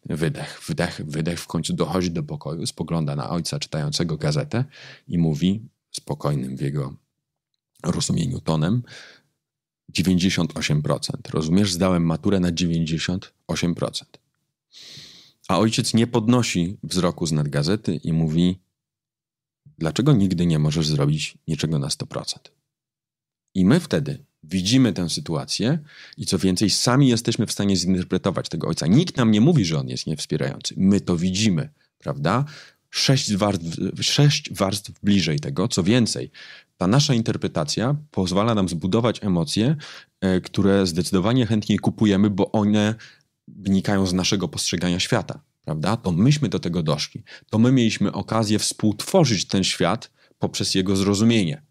wydech, wdech, wydech. W końcu dochodzi do pokoju, spogląda na ojca czytającego gazetę i mówi spokojnym w jego rozumieniu tonem 98%. Rozumiesz, zdałem maturę na 98%. A ojciec nie podnosi wzroku z nad gazety i mówi: Dlaczego nigdy nie możesz zrobić niczego na 100%? I my wtedy Widzimy tę sytuację i co więcej, sami jesteśmy w stanie zinterpretować tego ojca. Nikt nam nie mówi, że on jest niewspierający. My to widzimy, prawda? Sześć warstw, sześć warstw bliżej tego. Co więcej, ta nasza interpretacja pozwala nam zbudować emocje, e, które zdecydowanie chętniej kupujemy, bo one wynikają z naszego postrzegania świata, prawda? To myśmy do tego doszli. To my mieliśmy okazję współtworzyć ten świat poprzez jego zrozumienie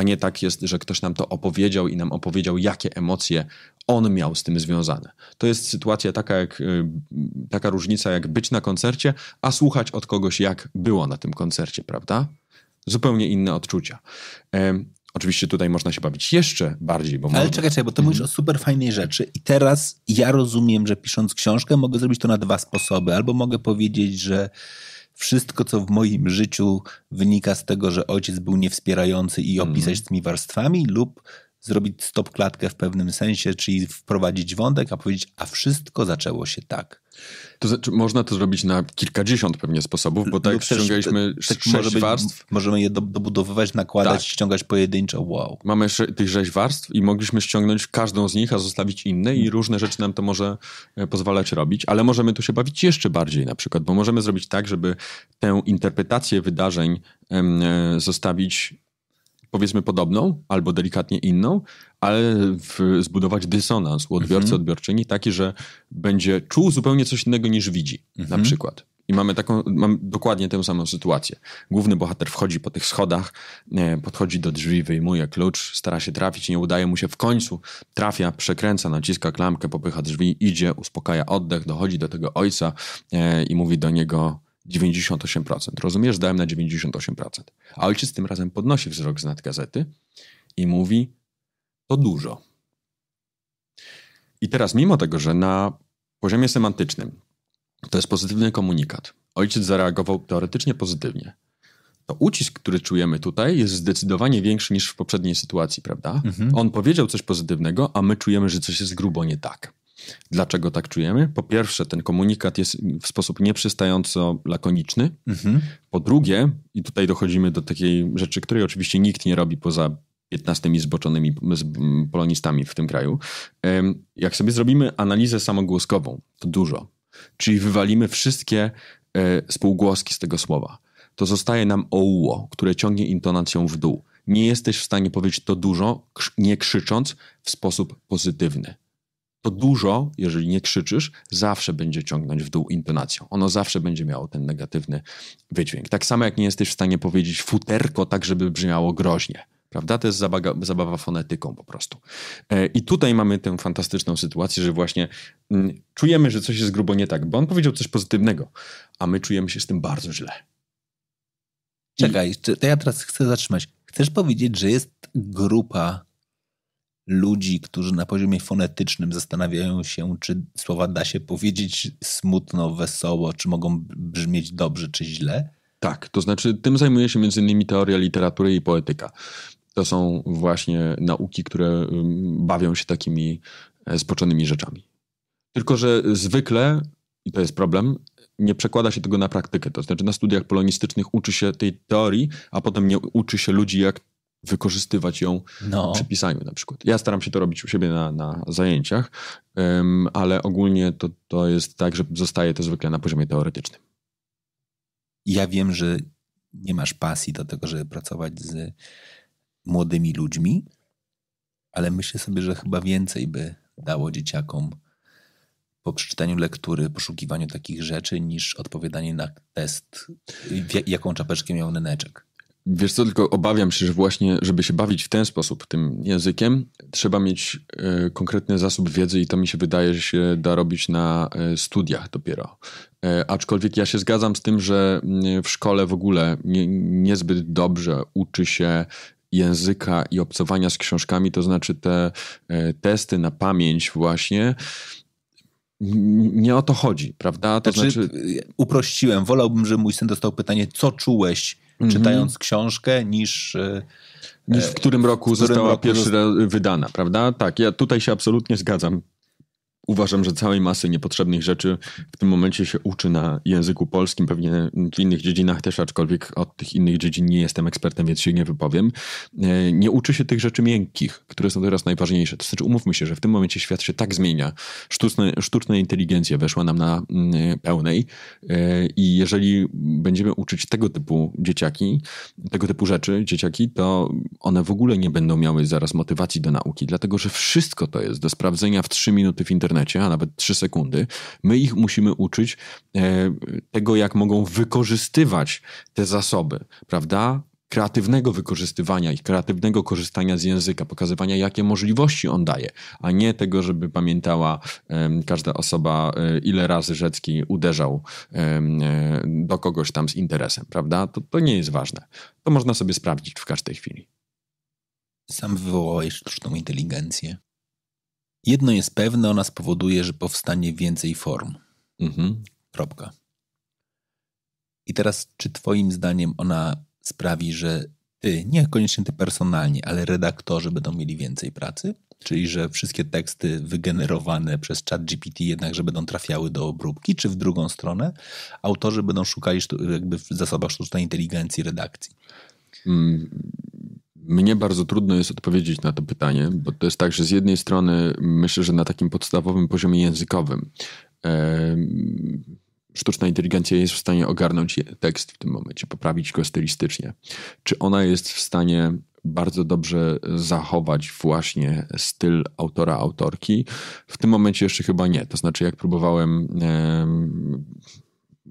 a nie tak jest, że ktoś nam to opowiedział i nam opowiedział, jakie emocje on miał z tym związane. To jest sytuacja taka, jak, y, taka różnica, jak być na koncercie, a słuchać od kogoś, jak było na tym koncercie, prawda? Zupełnie inne odczucia. Oczywiście tutaj można się bawić jeszcze bardziej, bo. Ale czekaj, czekaj, bo ty mówisz mm. o mhm. super fajnej rzeczy. I teraz ja rozumiem, że pisząc książkę mogę zrobić to na dwa sposoby. Albo mogę powiedzieć, że wszystko, co w moim życiu wynika z tego, że ojciec był niewspierający i mhm. opisać tymi warstwami lub zrobić stop klatkę w pewnym sensie, czyli wprowadzić wątek, a powiedzieć, a wszystko zaczęło się tak. To znaczy, można to zrobić na kilkadziesiąt pewnie sposobów, bo tak ściągaliśmy tak sześć być, warstw. Możemy je do, dobudowywać, nakładać, tak. ściągać pojedynczo, wow. Mamy tych sześć warstw i mogliśmy ściągnąć każdą z nich, a zostawić inne i mm. różne rzeczy nam to może e, pozwalać robić, ale możemy tu się bawić jeszcze bardziej na przykład, bo możemy zrobić tak, żeby tę interpretację wydarzeń e, zostawić powiedzmy podobną albo delikatnie inną, ale w, zbudować dysonans u odbiorcy, mhm. odbiorczyni taki, że będzie czuł zupełnie coś innego niż widzi mhm. na przykład. I mamy taką, mamy dokładnie tę samą sytuację. Główny bohater wchodzi po tych schodach, podchodzi do drzwi, wyjmuje klucz, stara się trafić, nie udaje mu się, w końcu trafia, przekręca, naciska klamkę, popycha drzwi, idzie, uspokaja oddech, dochodzi do tego ojca e, i mówi do niego, 98%. Rozumiesz? Dałem na 98%. A ojciec tym razem podnosi wzrok z nad gazety i mówi: To dużo. I teraz, mimo tego, że na poziomie semantycznym to jest pozytywny komunikat, ojciec zareagował teoretycznie pozytywnie, to ucisk, który czujemy tutaj, jest zdecydowanie większy niż w poprzedniej sytuacji, prawda? Mhm. On powiedział coś pozytywnego, a my czujemy, że coś jest grubo nie tak. Dlaczego tak czujemy? Po pierwsze, ten komunikat jest w sposób nieprzystająco lakoniczny. Mhm. Po drugie, i tutaj dochodzimy do takiej rzeczy, której oczywiście nikt nie robi poza 15 zboczonymi mm, polonistami w tym kraju. Jak sobie zrobimy analizę samogłoskową, to dużo. Czyli wywalimy wszystkie e, spółgłoski z tego słowa. To zostaje nam oło, które ciągnie intonacją w dół. Nie jesteś w stanie powiedzieć to dużo, nie krzycząc w sposób pozytywny to dużo, jeżeli nie krzyczysz, zawsze będzie ciągnąć w dół intonacją. Ono zawsze będzie miało ten negatywny wydźwięk. Tak samo jak nie jesteś w stanie powiedzieć futerko tak, żeby brzmiało groźnie. Prawda? To jest zabaga, zabawa fonetyką po prostu. E, I tutaj mamy tę fantastyczną sytuację, że właśnie mm, czujemy, że coś jest grubo nie tak, bo on powiedział coś pozytywnego, a my czujemy się z tym bardzo źle. Czekaj, to ja teraz chcę zatrzymać. Chcesz powiedzieć, że jest grupa ludzi, którzy na poziomie fonetycznym zastanawiają się, czy słowa da się powiedzieć smutno, wesoło, czy mogą brzmieć dobrze, czy źle? Tak, to znaczy tym zajmuje się m.in. teoria literatury i poetyka. To są właśnie nauki, które bawią się takimi e, spoczonymi rzeczami. Tylko, że zwykle, i to jest problem, nie przekłada się tego na praktykę. To znaczy na studiach polonistycznych uczy się tej teorii, a potem nie uczy się ludzi, jak wykorzystywać ją no. przy pisaniu na przykład. Ja staram się to robić u siebie na, na zajęciach, um, ale ogólnie to, to jest tak, że zostaje to zwykle na poziomie teoretycznym. Ja wiem, że nie masz pasji do tego, żeby pracować z młodymi ludźmi, ale myślę sobie, że chyba więcej by dało dzieciakom po przeczytaniu lektury, poszukiwaniu takich rzeczy, niż odpowiadanie na test, jaką czapeczkę miał Neneczek. Wiesz co, tylko obawiam się, że właśnie, żeby się bawić w ten sposób tym językiem, trzeba mieć y, konkretny zasób wiedzy i to mi się wydaje, że się da robić na y, studiach dopiero. Y, aczkolwiek ja się zgadzam z tym, że mm, w szkole w ogóle nie, niezbyt dobrze uczy się języka i obcowania z książkami, to znaczy te testy na pamięć właśnie nie o to chodzi, prawda? To znaczy, znaczy... Uprościłem, wolałbym, żeby mój syn dostał pytanie, co czułeś mhm. czytając książkę niż e, niż w którym e, roku w którym została roku... pierwszy raz wydana, prawda? Tak, ja tutaj się absolutnie zgadzam uważam, że całej masy niepotrzebnych rzeczy w tym momencie się uczy na języku polskim, pewnie w innych dziedzinach też, aczkolwiek od tych innych dziedzin nie jestem ekspertem, więc się nie wypowiem. E, nie uczy się tych rzeczy miękkich, które są teraz najważniejsze. To znaczy, umówmy się, że w tym momencie świat się tak zmienia. Sztuczne, sztuczna inteligencja weszła nam na mm, e, pełnej e, i jeżeli będziemy uczyć tego typu dzieciaki, tego typu rzeczy, dzieciaki, to one w ogóle nie będą miały zaraz motywacji do nauki, dlatego że wszystko to jest do sprawdzenia w trzy minuty w internecie internecie, a nawet 3 sekundy, my ich musimy uczyć e, tego, jak mogą wykorzystywać te zasoby, prawda? kreatywnego wykorzystywania ich, kreatywnego korzystania z języka, pokazywania, jakie możliwości on daje, a nie tego, żeby pamiętała każda osoba, e, ile razy Rzecki uderzał e, do kogoś tam z interesem, prawda? To, to nie jest ważne. To można sobie sprawdzić w każdej chwili. Sam wywołałeś sztuczną inteligencję. Jedno jest pewne, ona spowoduje, że powstanie więcej form. Mhm. Kropka. I teraz, czy Twoim zdaniem ona sprawi, że Ty, niekoniecznie Ty personalnie, ale redaktorzy będą mieli więcej pracy? Czyli, że wszystkie teksty wygenerowane przez chat GPT jednakże będą trafiały do obróbki, czy w drugą stronę autorzy będą szukali jakby w zasobach sztucznej inteligencji redakcji? Mm, mnie bardzo trudno jest odpowiedzieć na to pytanie, bo to jest tak, że z jednej strony myślę, że na takim podstawowym poziomie językowym e, sztuczna inteligencja jest w stanie ogarnąć tekst w tym momencie, poprawić go stylistycznie. Czy ona jest w stanie bardzo dobrze zachować właśnie styl autora, autorki? W tym momencie jeszcze chyba nie. To znaczy, jak próbowałem. E,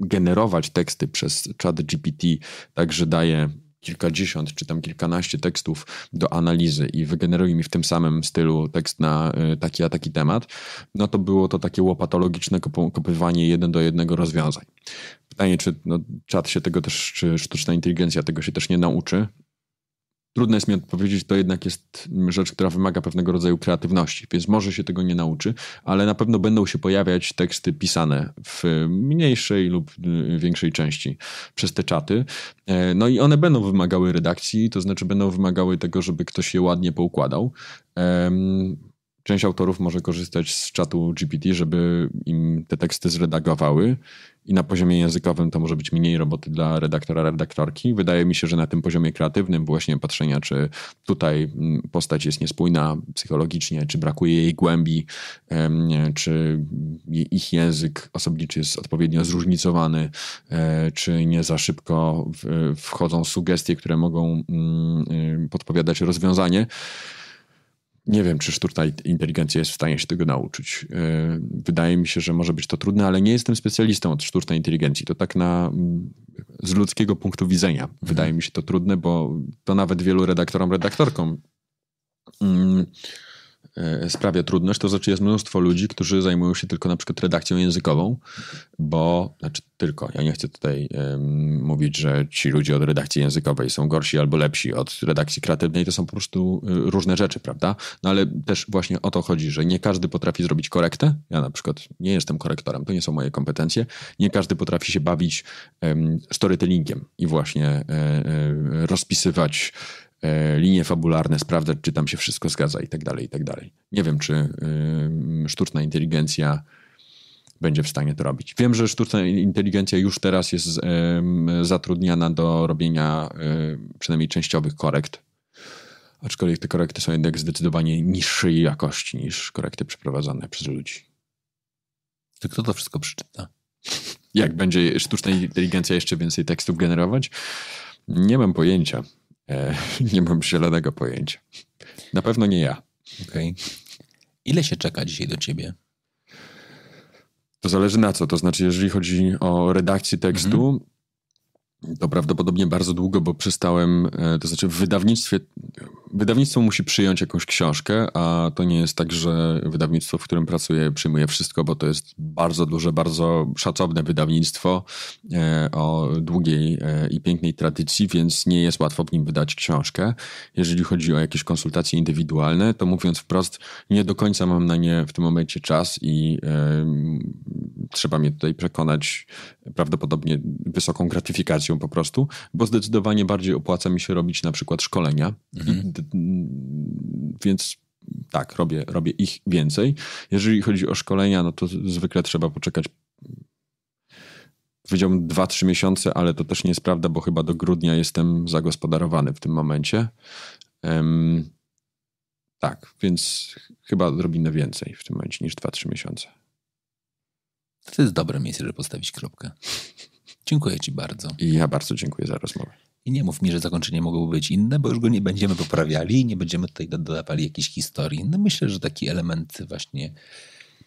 generować teksty przez chat GPT, także daje kilkadziesiąt czy tam kilkanaście tekstów do analizy i wygeneruj mi w tym samym stylu tekst na y, taki a taki temat, no to było to takie łopatologiczne kopywanie jeden do jednego rozwiązań. Pytanie, czy no, czat się tego też, czy sztuczna inteligencja tego się też nie nauczy, Trudno jest mi odpowiedzieć, to jednak jest rzecz, która wymaga pewnego rodzaju kreatywności, więc może się tego nie nauczy, ale na pewno będą się pojawiać teksty pisane w mniejszej lub y, większej części przez te czaty. E, no i one będą wymagały redakcji, to znaczy będą wymagały tego, żeby ktoś je ładnie poukładał. Część autorów może korzystać z czatu GPT, żeby im te teksty zredagowały i na poziomie językowym to może być mniej roboty dla redaktora, redaktorki. Wydaje mi się, że na tym poziomie kreatywnym właśnie patrzenia, czy tutaj mm, postać jest niespójna psychologicznie, czy brakuje jej głębi, czy ich język osobniczy jest odpowiednio zróżnicowany, e, czy nie za szybko wchodzą sugestie, które mogą mm, y, podpowiadać rozwiązanie. Nie wiem, czy sztuczna inteligencja jest w stanie się tego nauczyć. E, wydaje mi się, że może być to trudne, ale nie jestem specjalistą od sztucznej inteligencji. To tak na, mm, z ludzkiego punktu widzenia mhm. wydaje mi się to trudne, bo to nawet wielu redaktorom, redaktorkom. Mm, E, sprawia trudność, to znaczy jest mnóstwo ludzi, którzy zajmują się tylko na przykład redakcją językową, bo, znaczy tylko, ja nie chcę tutaj mówić, że ci ludzie od redakcji językowej są gorsi albo lepsi od redakcji kreatywnej, to są po prostu e, różne rzeczy, prawda? No ale też właśnie o to chodzi, że nie każdy potrafi zrobić korektę, ja na przykład nie jestem korektorem, to nie są moje kompetencje, nie każdy potrafi się bawić storytellingiem i właśnie e, rozpisywać E, linie fabularne, sprawdzać, czy tam się wszystko zgadza i tak dalej, i tak dalej. Nie wiem, czy sztuczna inteligencja będzie w stanie to robić. Wiem, że sztuczna inteligencja już teraz jest zatrudniana do robienia y, przynajmniej częściowych korekt, aczkolwiek te korekty są jednak zdecydowanie niższej jakości niż korekty przeprowadzane przez ludzi. To kto to wszystko przeczyta? Jak będzie sztuczna inteligencja jeszcze więcej tekstów generować? Nie mam pojęcia. E, nie mam zielonego pojęcia. Na pewno nie ja. Okay. Ile się czeka dzisiaj do ciebie? To zależy na co. To znaczy, jeżeli chodzi o redakcję tekstu, mhm to prawdopodobnie bardzo długo, bo przestałem, e, to znaczy w wydawnictwie, wydawnictwo musi przyjąć jakąś książkę, a to nie jest tak, że wydawnictwo, w którym pracuję, przyjmuje wszystko, bo to jest bardzo duże, bardzo szacowne wydawnictwo e, o długiej e, i pięknej tradycji, więc nie jest łatwo w nim wydać książkę. Jeżeli chodzi o jakieś konsultacje indywidualne, to mówiąc wprost, nie do końca mam na nie w tym momencie czas i trzeba mnie tutaj przekonać prawdopodobnie wysoką gratyfikacją po prostu, bo zdecydowanie bardziej opłaca mi się robić na przykład szkolenia. Mhm. Więc tak, robię, robię ich więcej. Jeżeli chodzi o szkolenia, no to zwykle trzeba poczekać powiedziałbym 2-3 miesiące, ale to też nie jest prawda, bo chyba do grudnia jestem zagospodarowany w tym momencie. Um, tak, więc chyba odrobinę więcej w tym momencie niż 2-3 miesiące. To jest dobre miejsce, żeby postawić kropkę. Dziękuję Ci bardzo. I ja bardzo dziękuję za rozmowę. I nie mów mi, że zakończenie mogłoby być inne, bo już go nie będziemy poprawiali i nie będziemy tutaj dodawali jakiejś historii. No myślę, że taki element właśnie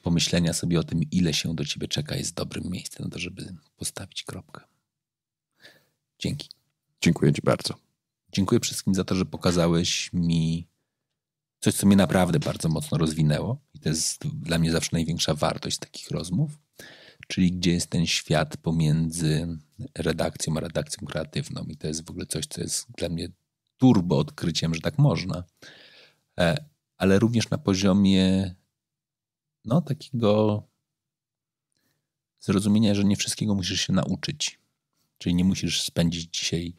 pomyślenia sobie o tym, ile się do ciebie czeka, jest dobrym miejscem na to, żeby postawić kropkę. Dzięki. Dziękuję Ci bardzo. Dziękuję wszystkim za to, że pokazałeś mi coś, co mnie naprawdę bardzo mocno rozwinęło. I to jest dla mnie zawsze największa wartość takich rozmów czyli gdzie jest ten świat pomiędzy redakcją a redakcją kreatywną. I to jest w ogóle coś, co jest dla mnie turbo odkryciem, że tak można. E, ale również na poziomie no, takiego zrozumienia, że nie wszystkiego musisz się nauczyć. Czyli nie musisz spędzić dzisiaj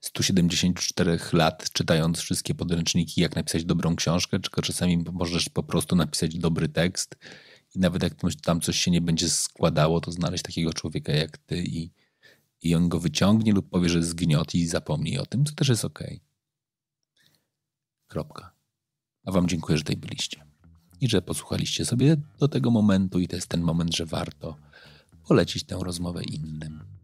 174 lat czytając wszystkie podręczniki, jak napisać dobrą książkę, tylko czasami możesz po prostu napisać dobry tekst i nawet jak tam coś się nie będzie składało, to znaleźć takiego człowieka jak ty i, i on go wyciągnie lub powie, że zgniot i zapomnij o tym, co też jest ok. Kropka. A wam dziękuję, że tutaj byliście i że posłuchaliście sobie do tego momentu i to jest ten moment, że warto polecić tę rozmowę innym.